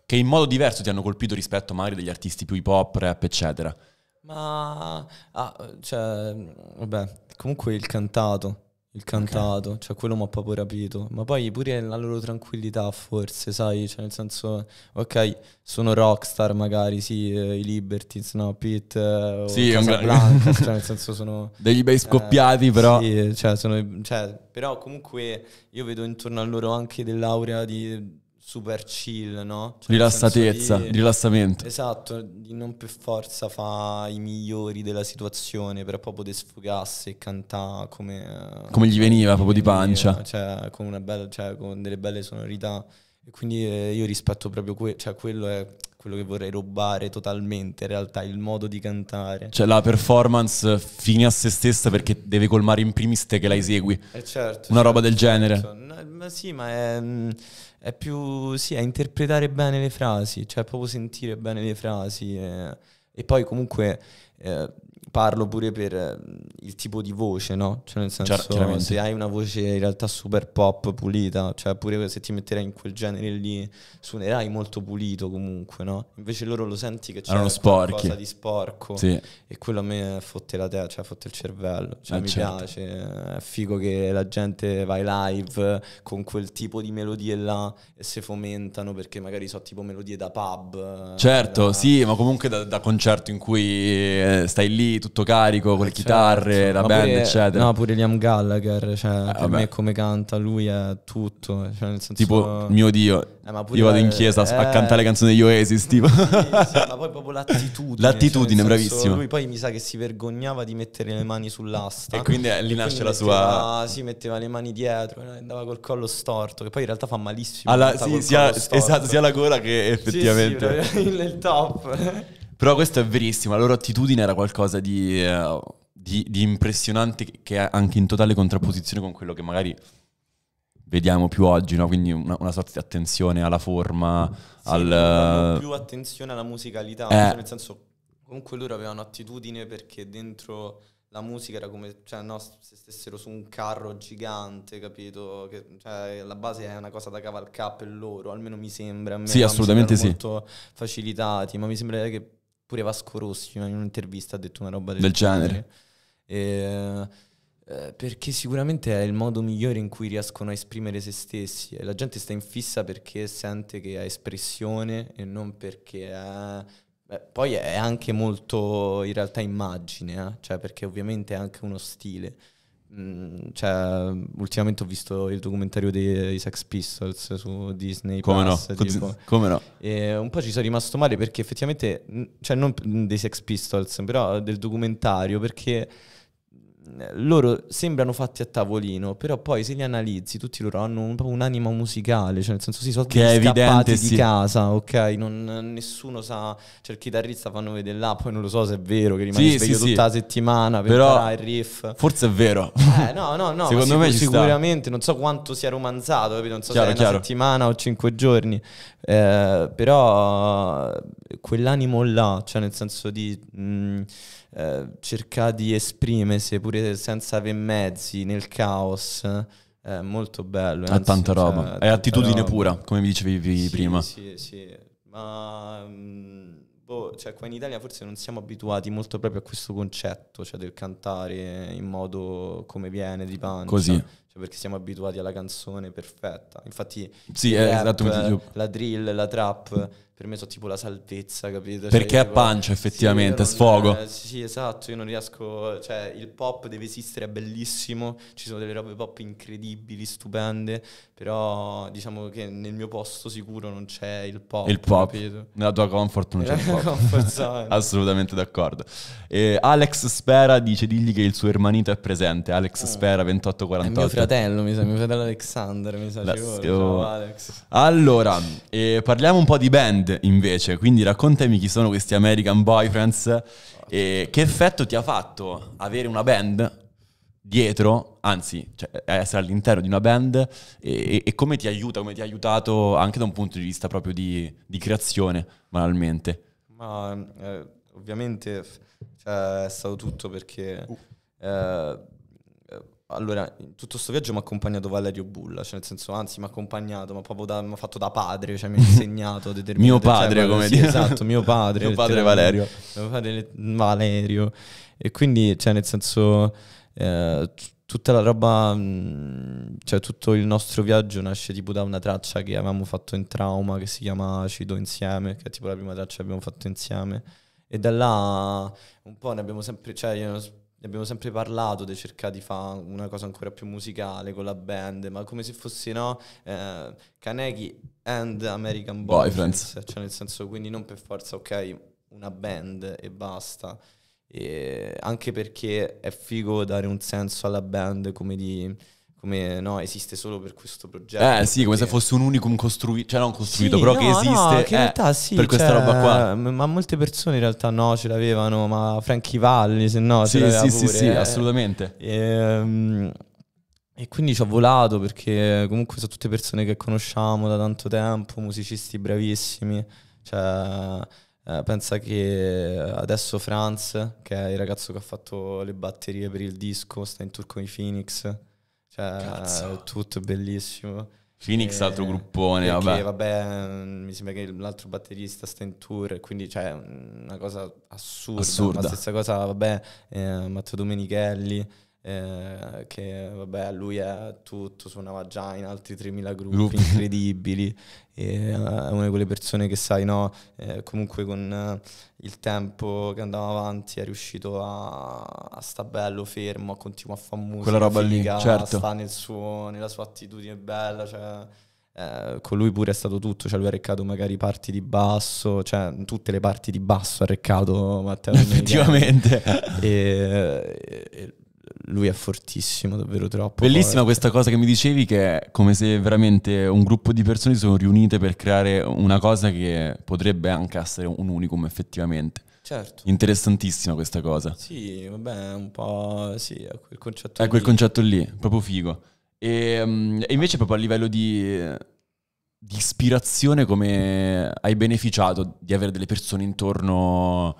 che in modo diverso ti hanno colpito rispetto magari degli artisti più hip hop, rap, eccetera? Ma, ah, cioè, vabbè, comunque il cantato il cantato, okay. cioè quello mi ha proprio rapito, ma poi pure la loro tranquillità forse, sai, cioè nel senso, ok, sono rockstar magari, sì, eh, i Liberty, no, Pit, eh, sì, Casablanca, cioè nel <laughs> senso sono... Degli bei eh, scoppiati eh, però. Sì, cioè sono, cioè, però comunque io vedo intorno a loro anche dell'aurea di super chill, no? Cioè Rilassatezza, di, rilassamento. Esatto, di non per forza fa i migliori della situazione, però proprio de sfogarsi e cantare come... Eh, come gli veniva, come proprio di pancia. Veniva, cioè, con bella, cioè, con delle belle sonorità. E quindi eh, io rispetto proprio que- cioè quello è quello che vorrei rubare totalmente, in realtà, il modo di cantare. Cioè la performance fine a se stessa perché deve colmare in primis te che la esegui. Eh certo. Una certo, roba del certo, genere. Certo. No, ma sì, ma è, mm, è, più, sì, è interpretare bene le frasi, cioè proprio sentire bene le frasi. Eh. E poi comunque eh, parlo pure per eh, il tipo di voce, no? Cioè nel senso, Chiar- se hai una voce in realtà super pop pulita, cioè pure se ti metterai in quel genere lì, suonerai molto pulito comunque, no? Invece loro lo senti che c'è Erano qualcosa di sporco sì. e quello a me fotte la testa, cioè fotte il cervello, cioè eh mi certo. piace, è figo che la gente vai live con quel tipo di melodie là e se fomentano perché magari so tipo melodie da pub. Eh, certo, da... sì, ma comunque da, da concerto in cui eh, stai lì tutto carico, con le eh, certo. chitarre, la ma band, pure, eccetera. No, pure Liam Gallagher, cioè, eh, per me come canta lui è tutto. Cioè, nel senso, tipo, mio Dio, eh, io vado in eh, chiesa eh, a cantare le canzoni degli Oasis, tipo. Sì, sì, <laughs> ma poi proprio l'attitudine. Cioè, l'attitudine, cioè, bravissimo. Lui poi mi sa che si vergognava di mettere le mani sull'asta. E quindi eh, lì nasce quindi la sua... Ah, si metteva le mani dietro, andava col collo storto, che poi in realtà fa malissimo. Alla, sì, sia, esatto, sia la gola che effettivamente... Sì, sì, <laughs> il top. Però questo è verissimo, la loro attitudine era qualcosa di, eh, di, di impressionante che è anche in totale contrapposizione con quello che magari vediamo più oggi, no? quindi una, una, sorta di attenzione alla forma, sì, al... Eh, più attenzione alla musicalità, eh. Cioè nel senso comunque loro avevano attitudine perché dentro la musica era come cioè, no, se stessero su un carro gigante, capito? Che, cioè, la base è una cosa da cavalcare per loro, almeno mi sembra. A me sì, assolutamente sì. Molto facilitati, ma mi sembra che pure Vasco Rossi in un'intervista ha detto una roba del, del genere. genere. Eh, perché sicuramente è il modo migliore in cui riescono a esprimere se stessi la gente sta in fissa perché sente che ha espressione e non perché ha... Beh, poi è anche molto in realtà immagine, eh? cioè perché ovviamente è anche uno stile Mm, cioè, ultimamente ho visto il documentario dei Sex Pistols su Disney. Come Plus, no? Tipo, Come no? E un po' ci sono rimasto male perché effettivamente, cioè non mm, dei Sex Pistols, però del documentario, perché loro sembrano fatti a tavolino, però poi se li analizzi, tutti loro hanno un, proprio un'anima musicale, cioè nel senso sì, sono che scappati sì. di casa, ok? Non, nessuno sa, cioè il chitarrista fanno vedere là, poi non lo so se è vero che rimane sì, sveglio sì, tutta la settimana per però, il riff. Forse è vero. Eh, no, no, no, <laughs> Secondo me sicur- sicuramente, sta. non so quanto sia romanzato, capito? Non so chiaro, se è chiaro. una settimana o cinque giorni, eh, però quell'animo là, cioè nel senso di... Mh, mm, eh, cerca di esprimersi pure senza avere mezzi nel caos. È eh, molto bello. Ha tanta cioè, roba. Cioè, è tanta attitudine roba. pura, come vi dicevi sì, prima. Sì, sì. Ma mm, boh, cioè, qua in Italia forse non siamo abituati molto proprio a questo concetto, cioè del cantare in modo come viene di pancia. Così. Cioè, perché siamo abituati alla canzone perfetta. Infatti, sì, eh, rap, esatto. la drill, la trap per me sono tipo la salvezza, capito? Cioè, Perché cioè, a pancia effettivamente, sì, sfogo. Eh, sì, esatto, io non riesco, cioè il pop deve esistere, è bellissimo, ci sono delle robe pop incredibili, stupende, però diciamo che nel mio posto sicuro non c'è il pop. Il pop, capito? nella tua comfort non c'è il pop. <laughs> Assolutamente d'accordo. E Alex Spera dice, digli che il suo ermanito è presente, Alex oh. Spera 2848. È mio fratello, mi sa, mio fratello Alexander, mi sa. Ciao Alex. Allora, eh, parliamo un po' di band invece, quindi raccontami chi sono questi American Boyfriends e che effetto ti ha fatto avere una band dietro, anzi cioè, essere all'interno di una band e, e, come ti aiuta, come ti ha aiutato anche da un punto di vista proprio di, di creazione, banalmente. Ma eh, ovviamente cioè, è stato tutto perché... Uh. Eh, allora, in tutto questo viaggio mi ha accompagnato Valerio Bulla, cioè nel senso, anzi, mi ha accompagnato, mi ha proprio da, fatto da padre, cioè mi ha <laughs> insegnato Mio cioè, padre, cioè, come sì, dire. Esatto, mio padre. mio padre Valerio. Mio padre Valerio. E quindi, cioè nel senso, eh, tutta la roba, mm, cioè tutto il nostro viaggio nasce tipo da una traccia che avevamo fatto in trauma, che si chiama Acido Insieme, che è tipo la prima traccia che abbiamo fatto insieme. E da là un po' ne abbiamo sempre, cioè io ne abbiamo sempre parlato di cercare di fare una cosa ancora più musicale con la band, ma come se fosse no eh, Kaneki and American Boyfriends, Boy, cioè nel senso quindi non per forza ok una band e basta. E anche perché è figo dare un senso alla band come di come no, esiste solo per questo progetto. Eh sì, come se fosse un unicum costruito, cioè non costruito, sì, però no, che esiste no, che in eh, realtà sì, per questa cioè, roba qua. Ma molte persone in realtà no, ce l'avevano, ma Franchi Valli se no sì, ce sì, Sì, pure, sì, eh. assolutamente. E, ehm, e quindi ci ho volato perché comunque sono tutte persone che conosciamo da tanto tempo, musicisti bravissimi, cioè... Eh, pensa che adesso Franz, che è il ragazzo che ha fatto le batterie per il disco, sta in tour con i Phoenix, cioè, Cazzo. tutto bellissimo. Phoenix, e, altro gruppone, perché, vabbè. vabbè. Mm, mi sembra che l'altro batterista sta in tour, quindi cioè, una cosa assurda. assurda. La stessa cosa, vabbè, eh, Matteo Domenichelli. Eh, che vabbè lui è tutto, suonava già in altri 3000 gruppi, gruppi. incredibili, e, è eh, una di quelle persone che sai no, eh, comunque con eh, il tempo che andava avanti è riuscito a, a sta bello fermo, a continuare a fare musica, quella roba figa, lì, certo. sta nel suo, nella sua attitudine bella, cioè... Eh, con lui pure è stato tutto, cioè lui ha reccato magari parti di basso, cioè tutte le parti di basso ha reccato Matteo. <laughs> Effettivamente. E, e, e, lui è fortissimo, davvero troppo. Bellissima forte. questa cosa che mi dicevi che è come se veramente un gruppo di persone si sono riunite per creare una cosa che potrebbe anche essere un unicum effettivamente. Certo. Interessantissima questa cosa. Sì, vabbè, un po' sì, è quel concetto è lì. È quel concetto lì, proprio figo. E, mm, e invece proprio a livello di, di ispirazione come hai beneficiato di avere delle persone intorno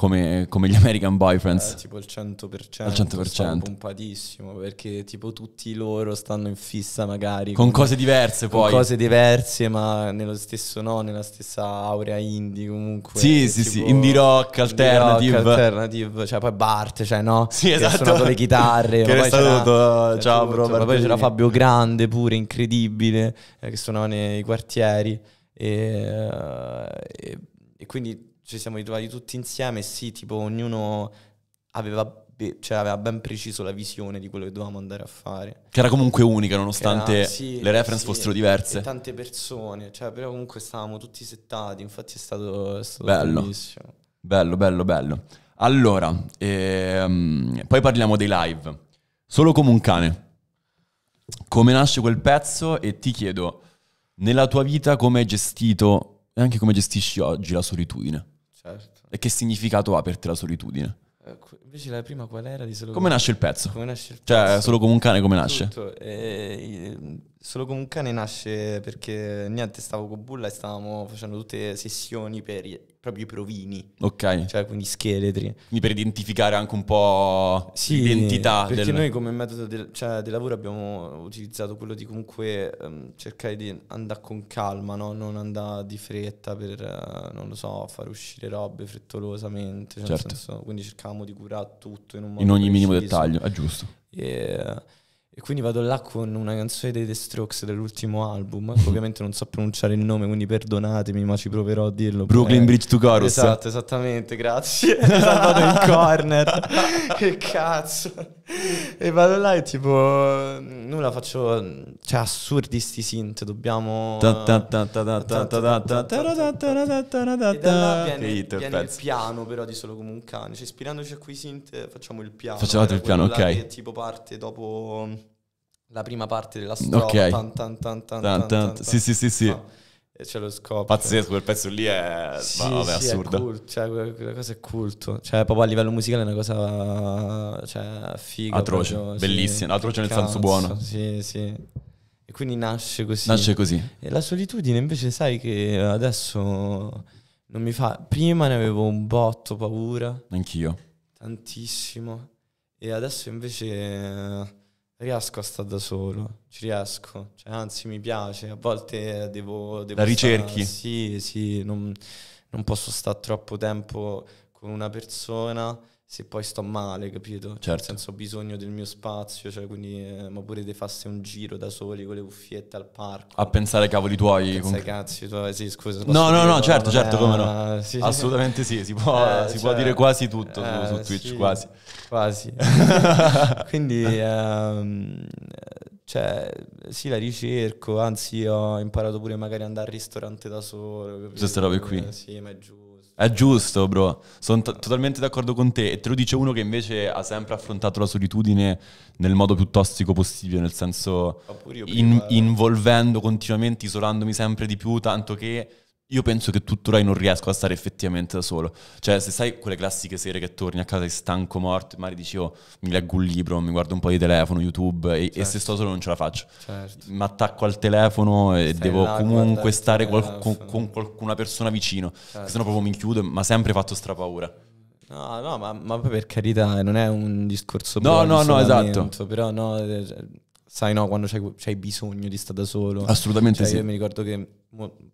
come, come gli American Boyfriends. Eh, tipo il 100%. Al 100%. Sono pompatissimo perché tipo tutti loro stanno in fissa magari. Con, con cose diverse con poi. cose diverse ma nello stesso no, nella stessa aurea indie comunque. Sì, sì, tipo, sì, indie rock, alternative. Indie rock, alternative, cioè poi Bart, cioè no? Sì, esatto. Che le chitarre. <laughs> che ma poi saluto, ciao tutto, Ma poi c'era Fabio Grande pure, incredibile, eh, che suonava nei quartieri. e, e, eh, e quindi ci siamo ritrovati tutti insieme e sì, tipo ognuno aveva, be- cioè, aveva ben preciso la visione di quello che dovevamo andare a fare. Che era comunque unica nonostante era, sì, le reference sì, fossero diverse. tante persone, cioè, però comunque stavamo tutti settati, infatti è stato, è stato bello. bellissimo. Bello, bello, bello. Allora, ehm, poi parliamo dei live. Solo come un cane. Come nasce quel pezzo e ti chiedo, nella tua vita come hai gestito e anche come gestisci oggi la solitudine? Certo. E che significato ha per te la solitudine? Eh, invece la prima qual era di solo come, come nasce il pezzo? Come nasce il cioè, pezzo? Cioè, solo come un cane come nasce? Eh, solo come un cane nasce perché niente, stavo con Bulla e stavamo facendo tutte sessioni per proprio i provini. Ok. Cioè, quindi scheletri. Quindi per identificare anche un po' sì, l'identità. Perché del... noi come metodo del, cioè, di lavoro abbiamo utilizzato quello di comunque um, cercare di andare con calma, no? non andare di fretta per, uh, non lo so, far uscire robe frettolosamente. Cioè certo. senso, quindi cercavamo di curare tutto in un modo In ogni preciso. minimo dettaglio, è giusto. E... Eh, e quindi vado là con una canzone dei The Strokes dell'ultimo album. Ovviamente non so pronunciare il nome, quindi perdonatemi, ma ci proverò a dirlo. Brooklyn eh. Bridge to Chorus. Esatto, esattamente, grazie. Mi salvato il corner. che cazzo. E vado là e tipo, nulla faccio, cioè assurdi sti synth, dobbiamo... Viene il piano però di Solo come un cane, cioè ispirandoci a quei synth facciamo il piano. Facciamo il piano, ok. Che tipo parte dopo la prima parte della storia. Ok. Tan, tan, tan, tan, tan, tan, Sì, sì, sì, sì. No. E c'è lo scopo. Pazzesco, quel pezzo lì è sì, vabbè, sì, assurdo. È cult, cioè, quella cosa è culto. Cioè, proprio a livello musicale è una cosa cioè, figa. Atroce, proprio, bellissima. Sì. Atroce nel senso buono. Sì, sì. E quindi nasce così. Nasce così. E la solitudine invece sai che adesso non mi fa... Prima ne avevo un botto paura. Anch'io. Tantissimo. E adesso invece riesco a stare da solo, ci riesco, cioè, anzi mi piace, a volte devo... devo La ricerchi? Stare, sì, sì, non, non posso stare troppo tempo con una persona se poi sto male, capito? Cioè, certo. nel senso ho bisogno del mio spazio, cioè, quindi, eh, ma pure di farsi un giro da soli con le cuffiette al parco. A pensare ai cavoli tuoi. A pensare cazzi tuoi, sì, scusa. No, no, no, certo, certo, come no. Eh, <laughs> sì, Assolutamente sì, si, può, eh, si cioè, può, dire quasi tutto su, su, eh, Twitch, sì, quasi. Quasi. <laughs> quindi, ehm, cioè, sì, la ricerco, anzi ho imparato pure magari ad andare al ristorante da solo. Queste robe qui. Sì, ma giusto. È giusto, bro. Sono t- totalmente d'accordo con te. E te lo dice uno che invece ha sempre affrontato la solitudine nel modo più tossico possibile, nel senso in- involvendo continuamente, isolandomi sempre di più, tanto che io penso che tuttora non riesco a stare effettivamente da solo. Cioè, se sai quelle classiche sere che torni a casa e stanco morto, magari dici, oh, mi leggo un libro, mi guardo un po' di telefono, YouTube, e, certo. e se certo. sto solo non ce la faccio. Certo. Mi attacco al telefono e Stai devo comunque stare qual- con, con qualcuna persona vicino, certo. se proprio mi chiudo, ma sempre fatto strapaura. No, no, ma, ma per carità, non è un discorso... No, no, no, esatto. Però no, eh, sai no, quando c'hai, bisogno di stare da solo. Assolutamente cioè, sì. Io mi ricordo che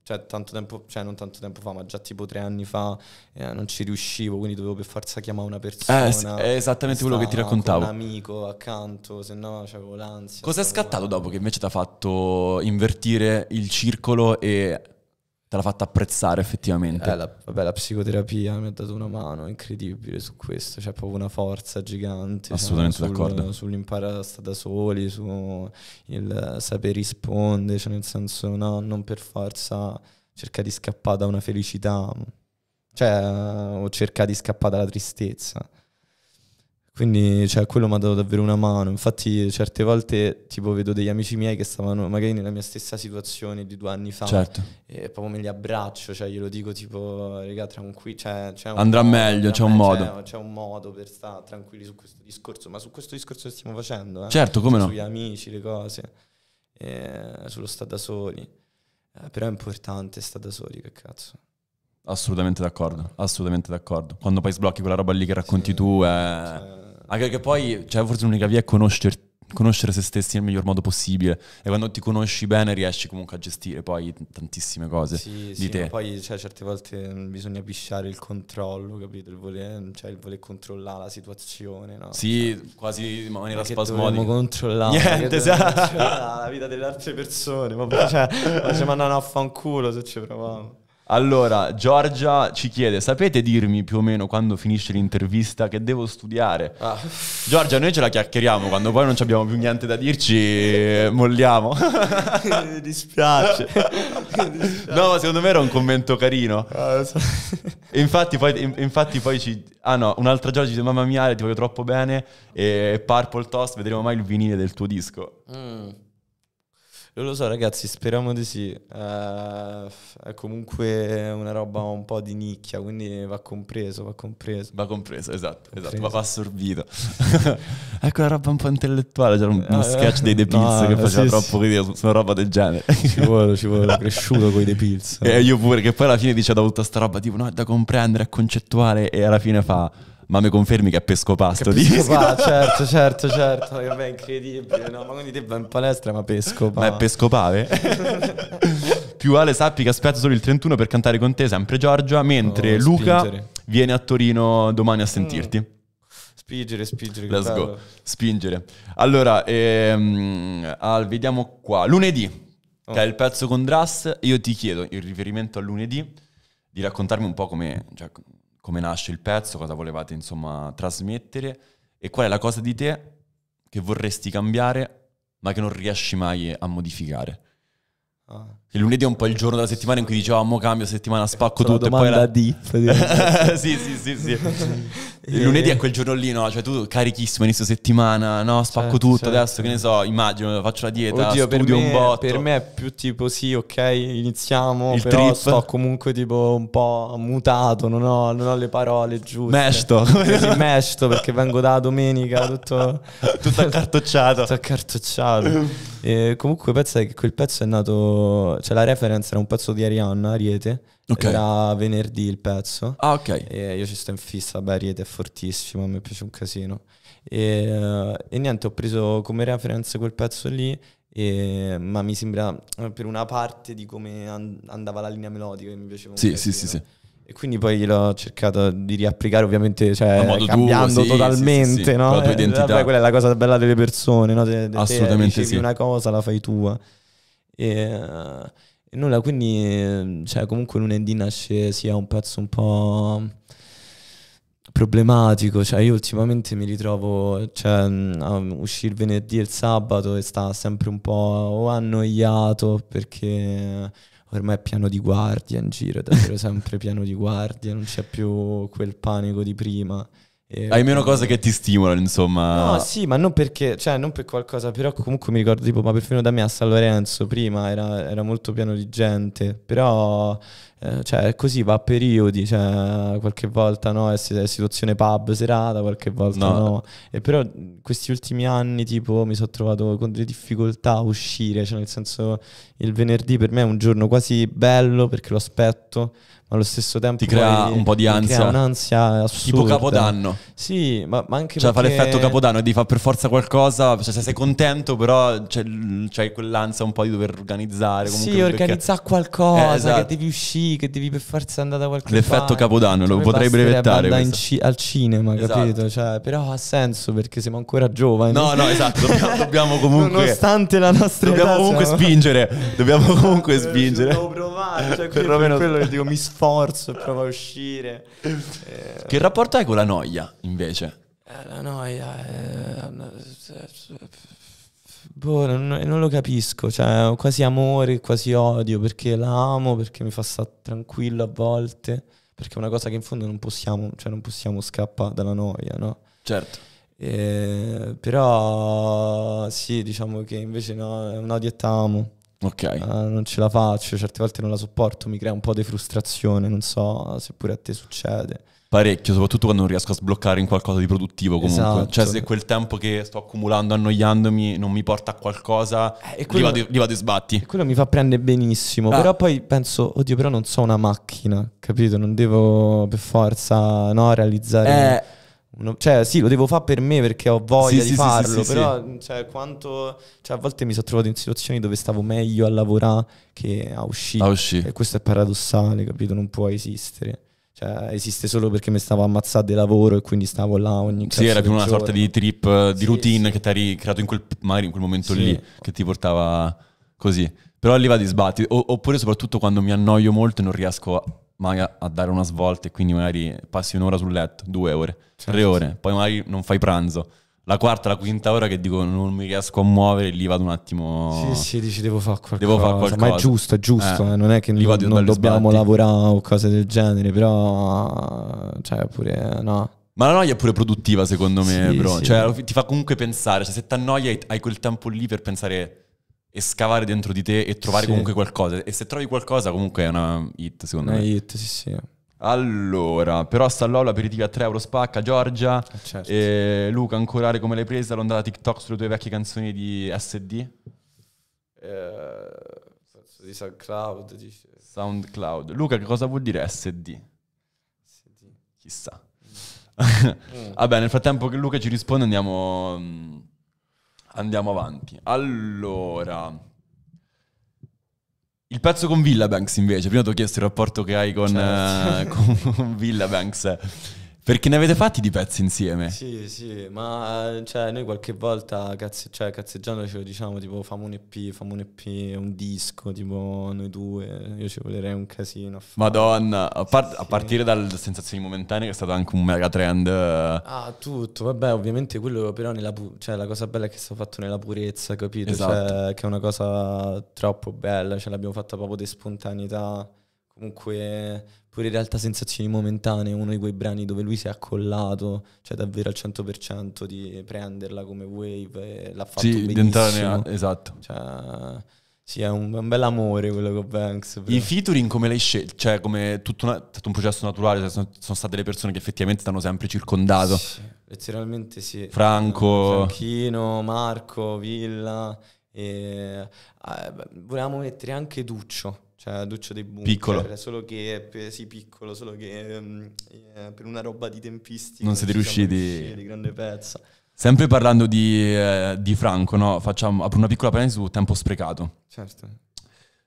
cioè, tanto tempo, cioè non tanto tempo fa, ma già tipo tre anni fa eh, non ci riuscivo, quindi dovevo per forza chiamare una eh, persona. Eh, è esattamente quello che ti raccontavo. un amico accanto, se no c'avevo l'ansia. Cosa è scattato male. dopo che invece ti ha fatto invertire il circolo e te l'ha fatta apprezzare effettivamente. Eh, la, vabbè, la psicoterapia mi ha dato una mano incredibile su questo, c'è cioè proprio una forza gigante. Diciamo, Assolutamente cioè, sul, d'accordo. Sull'imparare a stare da soli, sul saper rispondere, cioè nel senso no, non per forza cercare di scappare da una felicità, cioè, o cercare di scappare dalla tristezza. Quindi cioè, quello mi ha dato davvero una mano. Infatti certe volte tipo, vedo degli amici miei che stavano magari nella mia stessa situazione di due anni fa certo. e proprio me li abbraccio, cioè, glielo dico tipo regà, tranquillo. Cioè, andrà modo, meglio, c'è un modo. C'è, c'è, un modo per stare tranquilli su questo discorso, ma su questo discorso che stiamo facendo. Eh? Certo, come no. Sugli amici, le cose, eh, sullo sta da soli. Eh, però è importante stare da soli, che cazzo. Assolutamente d'accordo, assolutamente d'accordo. Quando poi sblocchi quella roba lì che racconti sì, tu è... Eh, cioè, anche che poi, cioè, forse l'unica via è conoscerti conoscere se stessi nel miglior modo possibile e quando ti conosci bene riesci comunque a gestire poi tantissime cose sì, di sì, te. poi cioè, certe volte mm, bisogna pisciare il controllo, capito? Il voler, cioè, il voler controllare la situazione, no? Sì, cioè, quasi in maniera spasmodica. Dobbiamo controllare, Niente, esatto. la vita delle altre persone, ma cioè, ci mandano a fanculo se ci proviamo. Allora, Giorgia ci chiede, sapete dirmi più o meno quando finisce l'intervista che devo studiare? Ah. Giorgia, noi ce la chiacchieriamo, quando poi non abbiamo più niente da dirci, molliamo. Mi dispiace. Mi dispiace. No, ma secondo me era un commento carino. Ah, so. infatti, poi, infatti poi ci... Ah no, un'altra Giorgia dice, mamma mia, ti voglio troppo bene, e Purple Toast, vedremo mai il vinile del tuo disco. Mm. Non lo so ragazzi, speriamo di sì. Eh, è comunque una roba un po' di nicchia, quindi va compreso, va compreso. Va compreso, esatto, esatto compreso. esatto va assorbito. <laughs> ecco la roba un po' intellettuale, c'era uno eh, sketch dei The Pills no, che eh, faceva sì, troppo ridere sì. su una roba del genere. Ci vuole, ci vuole, cresciuto con i The Pills. <laughs> E io pure, che poi alla fine dice da tutta sta roba tipo no è da comprendere, è concettuale e alla fine fa ma mi confermi che è pesco pasto? Che pescopa, <laughs> certo, certo, certo, che è incredibile, no? Ma quindi te vai in palestra ma pesco. Ma è pesco pescopave? Eh? <laughs> Più Ale sappi che aspetta solo il 31 per cantare con te, sempre Giorgia, mentre oh, Luca spingere. viene a Torino domani a sentirti. Mm. Spingere, spingere. Let's bello. go, spingere. Allora, ehm, al, vediamo qua. Lunedì, oh. che è il pezzo con Drass, io ti chiedo, in riferimento a lunedì, di raccontarmi un po' come... Cioè, come nasce il pezzo, cosa volevate insomma trasmettere e qual è la cosa di te che vorresti cambiare ma che non riesci mai a modificare. Ah. Il lunedì è un po' il giorno della settimana in cui dicevamo mo cambio settimana, spacco Sono tutto. E poi la deep. <laughs> sì, sì, sì, sì. Il lunedì è quel giorno lì, no? Cioè tu carichissimo inizio settimana, no? Spacco certo, tutto certo. adesso, che ne so, immagino, faccio la dieta, Oddio, studio me, un botto. Per me è più tipo sì, ok, iniziamo, il però trip. sto comunque tipo un po' mutato, non ho, non ho le parole giuste. Mesto. sì, mesto perché vengo da domenica tutto... <laughs> tutto accartocciato. tutto accartocciato. E comunque pensa che quel pezzo è nato pezzo, cioè la reference era un pezzo di Arianna, Ariete, okay. era venerdì il pezzo. Ah, ok. E io ci sto in fissa, beh, Ariete è fortissimo, a me piace un casino. E, eh, e niente, ho preso come reference quel pezzo lì e, ma mi sembra eh, per una parte di come andava la linea melodica che mi piaceva. Sì, sì, sì, sì, E quindi poi l'ho cercato di riapplicare, ovviamente, cioè, cambiando tuo, totalmente, sì, sì, no? La tua eh, identità. Poi quella è la cosa bella delle persone, no? De, de Assolutamente te, sì. una cosa, la fai tua. E, eh, e nulla, quindi cioè, comunque lunedì nasce sia un pezzo un po' problematico, cioè io ultimamente mi ritrovo cioè, a uscire venerdì e il sabato e sta sempre un po' annoiato perché ormai è piano di guardia in giro, davvero <laughs> sempre piano di guardia, non c'è più quel panico di prima. Eh, Hai meno cose che ti stimolano, insomma. No, sì, ma non perché, cioè, non per qualcosa, però comunque mi ricordo, tipo, ma perfino da me a San Lorenzo prima era, era molto pieno di gente, però, eh, cioè, così va a periodi, cioè, qualche volta no, è situazione pub serata, qualche volta no. no. E però questi ultimi anni, tipo, mi sono trovato con delle difficoltà a uscire, cioè, nel senso, il venerdì per me è un giorno quasi bello perché lo aspetto, ma allo stesso tempo ti crea un po' di ansia. Crea un'ansia assurda. Tipo capodanno. Sì, ma, ma anche cioè, perché... fa l'effetto capodanno, di fare per forza qualcosa, cioè sei contento, però c'è, cioè, quell'ansia un po' di dover organizzare. Comunque, sì, organizzare qualcosa, eh, esatto. che devi uscire, che devi per forza andare da qualche L'effetto parte. capodanno, cioè, lo potrei brevettare. Ci, al cinema, esatto. capito? Cioè, però ha senso perché siamo ancora giovani. No, no, esatto, dobbiamo, <laughs> dobbiamo comunque... Nonostante la nostra Dobbiamo età, comunque siamo... spingere, dobbiamo <laughs> eh, comunque spingere. Devo provare, cioè, quello, <laughs> quello che dico, mi sforzo sforzo, prova a uscire. Eh, che rapporto hai con la noia, invece? Eh, la noia è... Eh, boh, non, non, lo capisco, cioè ho quasi amore, quasi odio, perché la amo, perché mi fa stare tranquillo a volte, perché è una cosa che in fondo non possiamo, cioè non possiamo scappare dalla noia, no? Certo. Eh, però sì, diciamo che invece no, è un odio e t'amo. Ok. Uh, non ce la faccio, certe volte non la sopporto, mi crea un po' di frustrazione, non so se pure a te succede. Parecchio, soprattutto quando non riesco a sbloccare in qualcosa di produttivo comunque. Cioè, esatto. Cioè se quel tempo che sto accumulando annoiandomi non mi porta a qualcosa, eh, quello, li, vado, li e sbatti. E quello mi fa prendere benissimo, ah. però poi penso, oddio però non so una macchina, capito? Non devo per forza no, realizzare... Eh No, cioè, sì, lo devo fare per me perché ho voglia sì, di sì, farlo, sì, però cioè, quanto, cioè, a volte mi sono trovato in situazioni dove stavo meglio a lavorare che a uscire. A uscire. E questo è paradossale, capito? Non può esistere. Cioè, esiste solo perché mi stavo ammazzando di lavoro e quindi stavo là ogni Sì, era più una giorno. sorta di trip, eh, di routine che ti eri creato in quel, magari in quel momento lì, che ti portava così. Però lì va di sbatti. O, oppure soprattutto quando mi annoio molto e non riesco a magari a dare una svolta e quindi magari passi un'ora sul letto, due ore, certo. tre ore, poi magari non fai pranzo. La quarta, la quinta ora che dico non mi riesco a muovere, lì vado un attimo... Sì, sì, dici devo fare qualcosa. Devo far qualcosa. Ma è giusto, è giusto, eh, eh. non è che non, non dobbiamo lavorare o cose del genere, però... Cioè, pure no. Ma la noia è pure produttiva secondo me, sì, bro. Sì. Cioè, ti fa comunque pensare, cioè, se ti annoia hai quel tempo lì per pensare e scavare dentro di te e trovare sì. comunque qualcosa. E se trovi qualcosa, comunque è una hit, secondo una me. hit, sì, sì. Allora, però Sallò l'aperitivo a 3 euro spacca, Giorgia. Eh, certo. E Luca, ancora come l'hai presa l'ondata TikTok sulle tue vecchie canzoni di SD? Eh, di SoundCloud, dice. SoundCloud. Luca, che cosa vuol dire SD? SD. Chissà. Mm. <laughs> Vabbè, nel frattempo che Luca ci risponde andiamo mm, andiamo avanti. Allora, il pezzo con Villa Banks invece, prima ti ho chiesto il rapporto che hai con, certo. eh, con Villabanks. Perché ne avete fatti di pezzi insieme? Sì, sì, ma eh, cioè, noi qualche volta cazze, cioè, cazzeggiando ce lo diciamo tipo famo un EP, famo un EP, un disco, tipo noi due, io ci volerei un casino. Madonna, a, par- sì, a partire dalle sensazioni momentanee che è stato anche un mega trend. Eh. Ah, tutto, vabbè, ovviamente quello però nella pu- cioè, la cosa bella è che è stato fatto nella purezza, capito? Cioè, esatto. Cioè, che è una cosa troppo bella, ce l'abbiamo fatta proprio di spontaneità comunque pure in realtà sensazioni momentanee, uno di quei brani dove lui si è accollato, cioè davvero al 100% di prenderla come wave, l'ha fatto sì, benissimo. Sì, eh, esatto. Cioè, sì, è un, un bel amore quello con Banks. Però. I featuring come l'hai scelto? Cioè, come tutto una, stato un processo naturale, cioè, sono, sono, state le persone che effettivamente stanno sempre circondato. Sì, letteralmente sì. Franco. Franchino, Marco, Villa. E, eh, volevamo mettere anche Duccio cioè, Duccio doccia dei bunker. Piccolo. Cioè, solo che, eh, sì, piccolo, solo che um, eh, per una roba di tempistica. Non siete riusciti. riusciti. Grande pezza. Sempre parlando di, eh, di Franco, no? Facciamo, apro una piccola parentesi su tempo sprecato. Certo.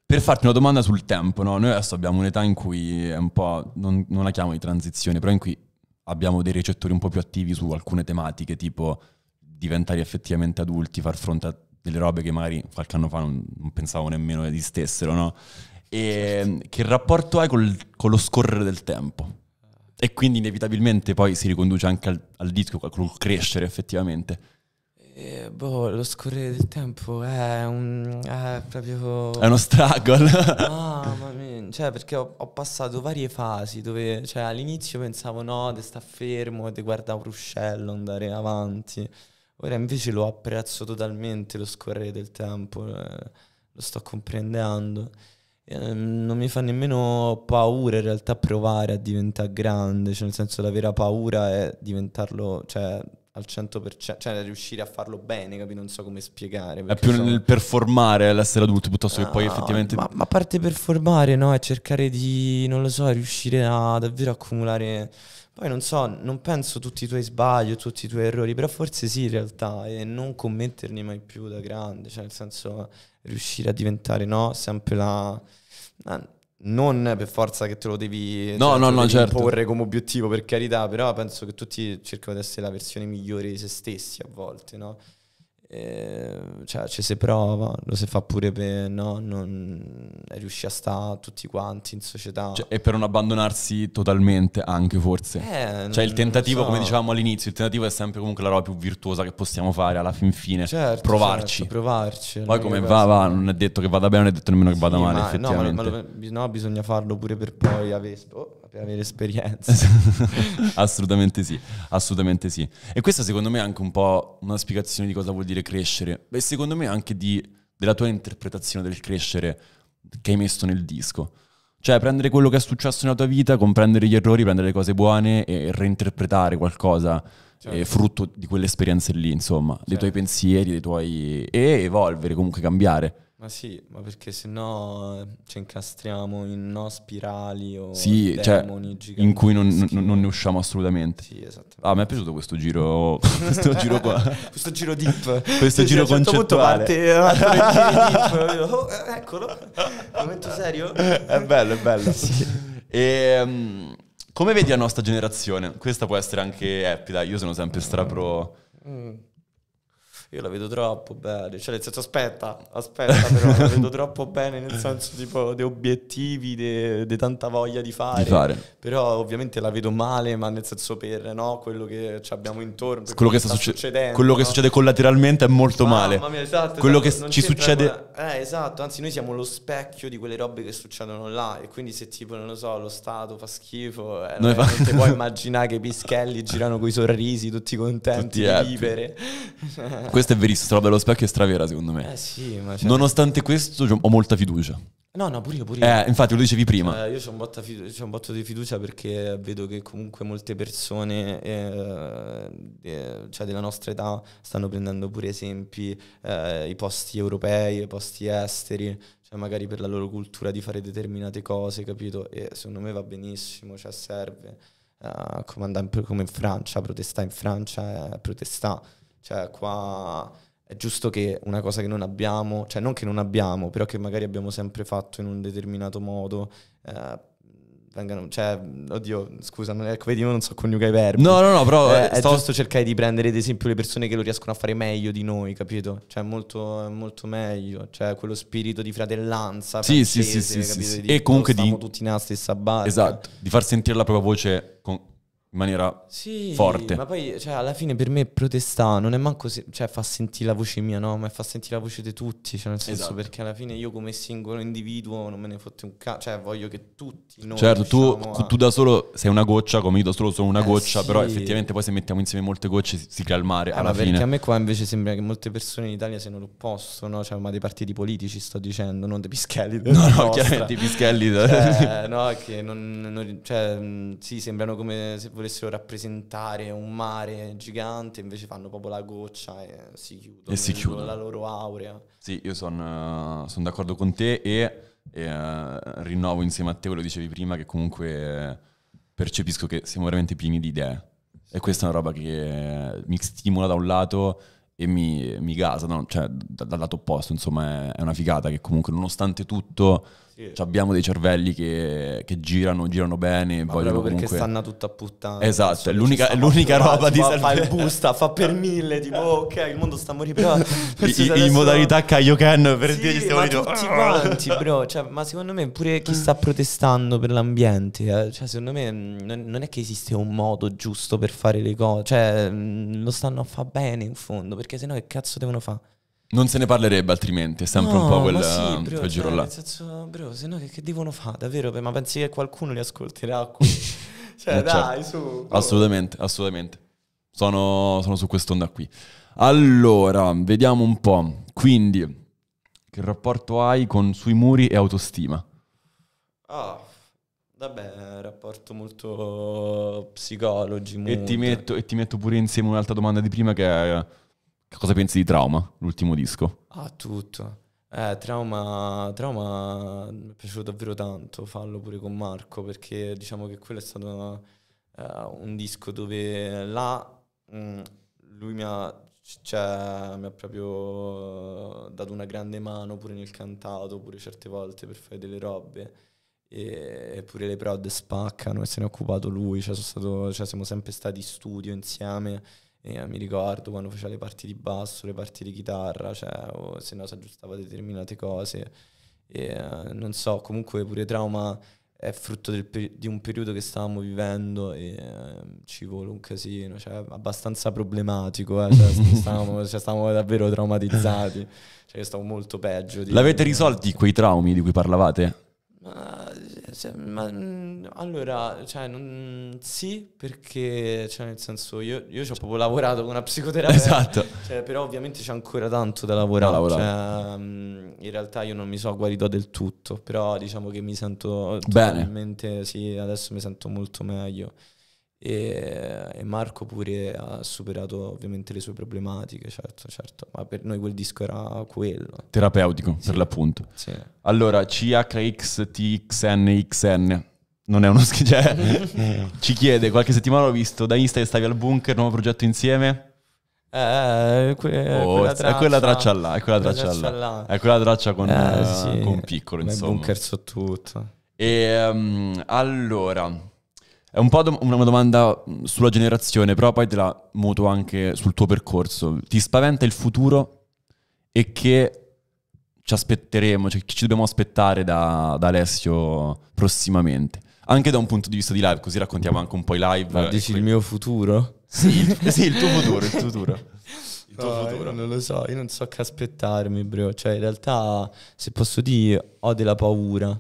Per farti una domanda sul tempo, no? Noi adesso abbiamo un'età in cui è un po', non, non la chiamo di transizione, però in cui abbiamo dei recettori un po' più attivi su alcune tematiche, tipo diventare effettivamente adulti, far fronte a delle robe che magari qualche anno fa non, non pensavo nemmeno esistessero, no? e che rapporto hai col, con lo scorrere del tempo. E quindi inevitabilmente poi si riconduce anche al, al disco, col crescere effettivamente. Eh, boh, lo scorrere del tempo è un... è proprio... È uno struggle. ah, <laughs> mamma mia, cioè perché ho, ho, passato varie fasi dove, cioè all'inizio pensavo no, te sta fermo, te guarda un ruscello, andare avanti. Ora invece lo apprezzo totalmente lo scorrere del tempo, eh, lo sto comprendendo. Ehm, non mi fa nemmeno paura in realtà provare a diventare grande, cioè nel senso la vera paura è diventarlo, cioè al 100%, cioè riuscire a farlo bene, capi? Non so come spiegare. È più so... nel performare l'essere adulti piuttosto no, che poi ah, effettivamente. Ma, ma a parte performare, no? È cercare di, non lo so, riuscire a davvero accumulare. Poi non so, non penso tutti i tuoi sbagli, tutti i tuoi errori, però forse sì in realtà, e non commetterli mai più da grande, cioè nel senso riuscire a diventare, no? Sempre la Ah, non per forza che te lo devi, no, cioè, no, no, devi certo. imporre come obiettivo, per carità, però penso che tutti cercano di essere la versione migliore di se stessi a volte, no? E, ehm, cioè, ci si prova, lo si fa pure per no, non riuscire a stare tutti quanti in società. Cioè, e per non abbandonarsi totalmente, anche forse. Eh, cioè, il tentativo, so. come dicevamo all'inizio, il tentativo è sempre comunque la roba più virtuosa che possiamo fare alla fin fine. Certo, provarci. Certo, provarci. Poi come va, va, non è detto che vada bene, non è detto nemmeno che vada sì, male. Ma, no, ma, ma no, bisogna farlo pure per poi avere. Oh per avere esperienza. <laughs> assolutamente sì, assolutamente sì. E questa secondo me è anche un po' una spiegazione di cosa vuol dire crescere. Beh, secondo me anche di, della tua interpretazione del crescere che hai messo nel disco. Cioè prendere quello che è successo nella tua vita, comprendere gli errori, prendere le cose buone e reinterpretare qualcosa certo. Eh, frutto di quelle esperienze lì, insomma, certo. dei tuoi pensieri, dei tuoi... e evolvere, comunque cambiare. Ma sì, ma perché sennò eh, ci incastriamo in no spirali o sì, cioè, demoni cioè, in cui non, non, ne usciamo assolutamente. Sì, esatto. Ah, mi è piaciuto questo giro, <laughs> questo giro qua. <laughs> questo giro deep. Questo sì, giro sì, concettuale. A un certo parte, eh, deep. <laughs> Oh, eh, eccolo, momento serio. È bello, è bello. Sì. E, um, come vedi la nostra generazione? Questa può essere anche Happy, dai, io sono sempre strapro... Mm io la vedo troppo bene, cioè nel senso aspetta, aspetta però la vedo <laughs> troppo bene nel senso tipo di obiettivi, di tanta voglia di fare. di fare. però ovviamente la vedo male ma nel senso per no, quello che abbiamo intorno, quello che sta, succe- succedendo, quello che succede collateralmente è molto Mamma male, mia, esatto, quello esatto, che ci succede... Quella... Eh esatto, anzi noi siamo lo specchio di quelle robe che succedono là e quindi se tipo non lo so lo Stato fa schifo, eh, noi fa... non puoi <laughs> immaginare che i pischelli girano con i sorrisi tutti contenti, tutti vivere. <laughs> questo è verissimo, roba dello specchio è stravera secondo me. Eh sì, ma cioè... Nonostante questo ho molta fiducia. No, no, pure io, pure io. Eh, infatti lo dicevi prima. Eh, io ho un, fidu- un, botto di fiducia perché vedo che comunque molte persone eh, eh, cioè della nostra età stanno prendendo pure esempi, eh, i posti europei, i posti esteri, cioè magari per la loro cultura di fare determinate cose, capito? E secondo me va benissimo, cioè serve. Uh, come, in, come in Francia, protestare in Francia è eh, protestare cioè, qua è giusto che una cosa che non abbiamo, cioè non che non abbiamo, però che magari abbiamo sempre fatto in un determinato modo, eh, vengano, cioè, oddio, scusa, non, ecco, vedi, io non so coniugare i verbi. No, no, no, però eh, eh è giusto cercare di prendere ad esempio le persone che lo riescono a fare meglio di noi, capito? Cioè, molto, molto meglio, cioè quello spirito di fratellanza. Sì, francese, sì, sì, sì, sì, sì. Di, E comunque di... tutti nella stessa base. Esatto, di far sentire la propria voce con, in maniera sì, forte. Ma poi, cioè, alla fine per me protestare non è manco se, cioè, fa sentire la voce mia, no? Ma fa sentire la voce di tutti. Cioè, nel senso, esatto. perché alla fine io come singolo individuo non me ne fotte un cazzo. Cioè, voglio che tutti noi. Certo, tu, a... tu, da solo sei una goccia, come io da solo sono una eh, goccia, sì. però effettivamente poi se mettiamo insieme molte gocce si, si crea il mare. Eh, alla fine. Perché a me qua invece sembra che molte persone in Italia siano l'opposto, no? Cioè, ma dei partiti politici sto dicendo, non dei pischelli. <laughs> No, no, nostra. chiaramente i pischelli. Cioè, <laughs> no, che non, non, cioè, mm, sì, sembrano come volessero rappresentare un mare gigante, invece fanno proprio la goccia e si chiudono, e si chiudono. la loro aurea. Sì, io sono eh, son d'accordo con te e, e uh, rinnovo insieme a te quello che dicevi prima, che comunque eh, percepisco che siamo veramente pieni di idee. E questa è una roba che mi stimola da un lato e mi, mi gasa, no? cioè, dal lato opposto, insomma, è, è una figata che comunque nonostante tutto sì. Cioè, abbiamo dei cervelli che, che, girano, girano bene. Ma vogliono perché comunque... stanno tutta a puttana. Esatto, è cioè, l'unica, è l'unica roba di salvezza. Fa il busta, fa per mille, tipo <laughs> ok, il mondo sta morendo. Però, I, <laughs> in modalità Kaioken per sì, dirgli stiamo dicendo... tutti ah". quanti, bro. Cioè, ma secondo me pure chi sta <laughs> protestando per l'ambiente, eh, cioè, secondo me mm, non, non, è che esiste un modo giusto per fare le cose. Cioè, mm, lo stanno a fare bene in fondo, perché sennò che cazzo devono fare? Non se ne parlerebbe altrimenti, è sempre no, un po' quel, sì, bro, quel giro cioè, là. Nel senso, bro, se no che, che devono fare? Davvero, ma pensi che qualcuno li ascolterà? <laughs> <laughs> cioè, no, eh, certo. dai, certo. su. Bro. Assolutamente, assolutamente. Sono, sono su quest'onda qui. Allora, vediamo un po'. Quindi, che rapporto hai con sui muri e autostima? Ah, oh, vabbè, rapporto molto psicologico. E, e ti metto pure insieme un'altra domanda di prima che è che cosa pensi di Trauma, l'ultimo disco? Ah, tutto. Eh, trauma, trauma mi è piaciuto davvero tanto farlo pure con Marco perché diciamo che quello è stato uh, un disco dove là mh, mm, lui mi ha, cioè, mi ha proprio dato una grande mano pure nel cantato, pure certe volte per fare delle robe e pure le prod spaccano e se ne è occupato lui, cioè, stato, cioè siamo sempre stati in studio insieme e eh, mi ricordo quando faceva le parti di basso, le parti di chitarra, cioè, o se no si aggiustava determinate cose. E, eh, non so, comunque pure trauma è frutto del, di un periodo che stavamo vivendo e ehm, ci vuole un casino, cioè abbastanza problematico, eh, cioè, <laughs> stavamo, cioè, stavamo, davvero traumatizzati, cioè stavo molto peggio. L'avete risolti quei traumi di cui parlavate? Ma, cioè, ma, mh, mm, allora, cioè, non, sì, perché, cioè, nel senso, io, io ci ho proprio lavorato con una psicoterapia. Esatto. Cioè, però ovviamente c'è ancora tanto da lavorare. Da Cioè, mh, mm, in realtà io non mi sono guarito del tutto, però diciamo che mi sento... Bene. Sì, adesso mi sento molto meglio. E, e Marco pure ha superato ovviamente le sue problematiche, certo, certo, ma per noi quel disco era quello. Terapeutico, sì. per l'appunto. Sì. Allora, CHXTXNXN non è uno schifo. Cioè, <laughs> ci chiede, qualche settimana l'ho visto da Insta che stavi al bunker, nuovo progetto insieme? Eh, eh que- oh, quella traccia, è quella traccia là, è quella, quella traccia, là. là. È quella traccia con, eh, sì. con piccolo, insomma. Il bunker su tutto. E um, allora è un po' una domanda mm, sulla generazione, però poi te la muto anche sul tuo percorso. Ti spaventa il futuro e che ci aspetteremo, cioè che ci dobbiamo aspettare da, da, Alessio prossimamente? Anche da un punto di vista di live, così raccontiamo anche un po' i live. Ma dici il mio futuro? Sì, il, <laughs> sì, il tuo futuro, il tuo futuro. Il tuo no, eh, futuro. non lo so, io non so che aspettarmi, bro. Cioè, in realtà, se posso dire, ho della paura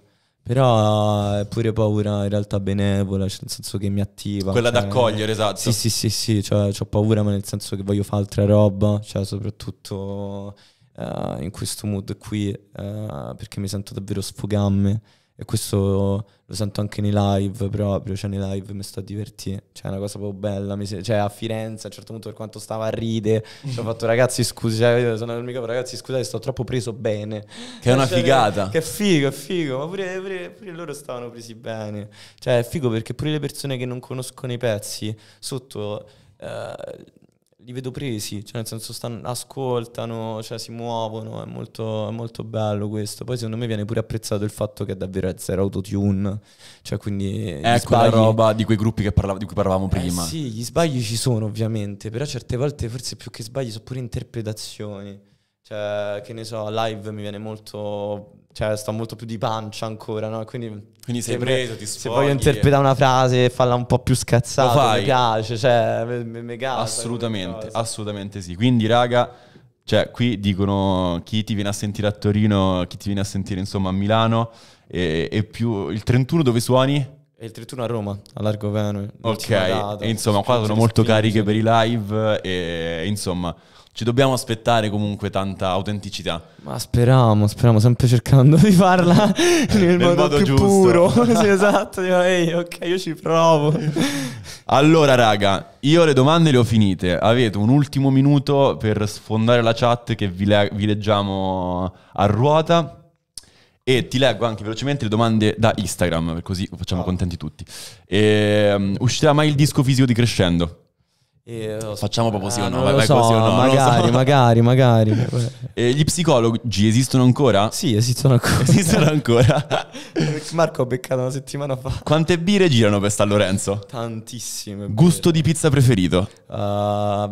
però è eh, pure paura in realtà benevola, cioè nel senso che mi attiva. Quella cioè, da cogliere, esatto. Sì, sì, sì, sì, cioè ho paura, ma nel senso che voglio fare altra roba, cioè soprattutto uh, in questo mood qui, uh, perché mi sento davvero sfogarmi e questo lo sento anche nei live proprio, cioè nei live mi sto a divertire, cioè è una cosa proprio bella, si... cioè a Firenze a un certo punto per quanto stava a ride, ci ho fatto ragazzi scusi, cioè, sono al ragazzi scusate sto troppo preso bene, che è una cioè, figata, che è figo, è figo, ma pure, pure, pure, loro stavano presi bene, cioè è figo perché pure le persone che non conoscono i pezzi sotto... Eh, li vedo presi, cioè nel senso stanno, ascoltano, cioè si muovono, è molto, è molto, bello questo. Poi secondo me viene pure apprezzato il fatto che è davvero zero autotune, cioè quindi... Ecco eh, la roba di quei gruppi parlavo, di cui parlavamo eh prima. Eh sì, gli sbagli ci sono ovviamente, però certe volte forse più che sbagli sono pure interpretazioni. Cioè, che ne so, live mi viene molto cioè, sto molto più di pancia ancora, no? Quindi, Quindi sei preso, ti sfogli. Se voglio interpretare una frase e farla un po' più scazzata, mi piace, cioè, mi, mi casa, Assolutamente, assolutamente sì. Quindi, raga, cioè, qui dicono chi ti viene a sentire a Torino, chi ti viene a sentire, insomma, a Milano, e, e più... Il 31 dove suoni? E il 31 a Roma, a Largo Veno. Ok, data, e insomma, qua sono molto spinge. cariche per i live e insomma, ci dobbiamo aspettare comunque tanta autenticità. Ma speriamo, speriamo sempre cercando di farla eh, <laughs> nel, nel modo, modo, più giusto. puro. <laughs> sì, esatto, io, hey, ok, io ci provo. <laughs> Allora, raga, io le domande le ho finite. Avete un ultimo minuto per sfondare la chat che vi, le- vi leggiamo a ruota. E ti leggo anche velocemente le domande da Instagram, così facciamo oh. contenti tutti. E, um, uscirà mai il disco fisico di Crescendo? E, eh, Facciamo proprio ah, sì o no, vai, vai so, così o no. Magari, so. magari, magari. <laughs> E gli psicologi esistono ancora? Sì, esistono ancora. <laughs> Esistono ancora. <laughs> Marco ho beccato una settimana fa. Quante birre girano per San Lorenzo? Tantissime. Birre. Gusto di pizza preferito? Uh, uh,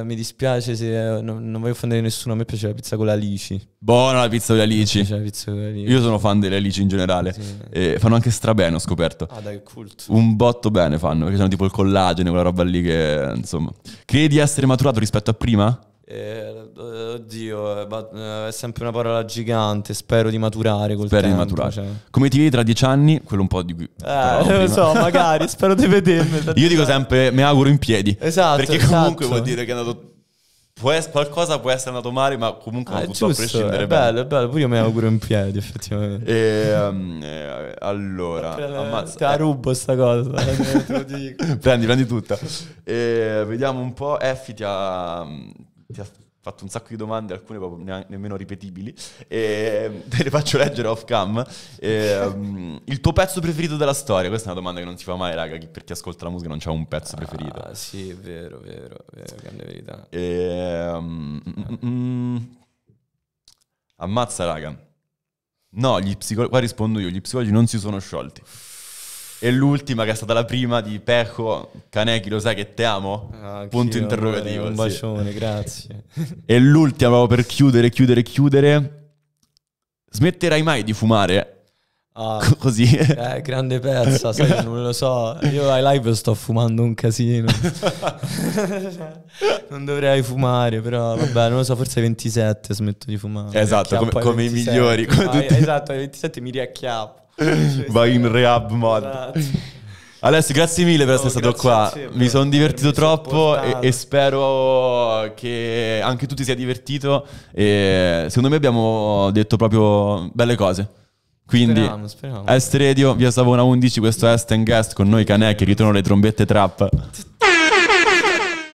uh, mi dispiace se eh, non, non voglio offendere nessuno, a me piace la pizza con le alici. Buona la pizza con le alici. Io sono fan delle alici in generale. Sì. E fanno anche strabene, ho scoperto. Ah, dai, cult. Un botto bene fanno, perché sono tipo il collage stupidaggine, quella roba lì che, insomma... Credi di essere maturato rispetto a prima? Eh, oddio, eh, eh, è sempre una parola gigante. Spero di maturare col spero tempo, di maturare. Cioè. Come ti vedi tra dieci anni? Quello un po' di cui. Eh, lo so, magari. spero di vedermi. <laughs> Io dico sempre: mi auguro in piedi. Esatto. Perché comunque esatto. vuol dire che è andato può essere, qualcosa può essere andato male, ma comunque ah, tutto giusto, a prescindere. È bello, è bello. Pure io mi auguro in piedi, effettivamente. E, um, eh, allora, ammazza. Te la rubo sta cosa. <laughs> prendi, prendi tutta. E, eh, vediamo un po'. Effi ti ha, mm, ti ha fatto un sacco di domande, alcune proprio ne- nemmeno ripetibili, e <laughs> te le faccio leggere off cam. E, um, il tuo pezzo preferito della storia? Questa è una domanda che non si fa mai, raga, per chi ascolta la musica non c'è un pezzo ah, preferito. Ah, sì, è vero, vero, vero, grande verità. E, um, mm, mm, mm, ammazza, raga. No, gli psicologi, qua rispondo io, gli psicologi non si sono sciolti. E l'ultima, che è stata la prima, di Perco Canechi, lo sai che te amo? Ah, Punto interrogativo. Un bacione, sì. grazie. E l'ultima, proprio per chiudere, chiudere, chiudere. Smetterai mai di fumare? Ah, <laughs> così. Eh, grande persa, sai, non lo so. Io ai live sto fumando un casino. <laughs> non dovrei fumare, però vabbè, non lo so, forse ai 27 smetto di fumare. Esatto, come, come i migliori. Ah, esatto, ai 27 mi riacchiappo. Vai in rehab mod. Esatto. Alessio, grazie mille per essere oh, stato qua. Mi sono divertito troppo e, e, spero che anche tu ti sia divertito. E secondo me abbiamo detto proprio belle cose. Quindi, speriamo, Est Radio, via Savona 11, questo è Est Guest con noi Canè che ritorno le trombette trap.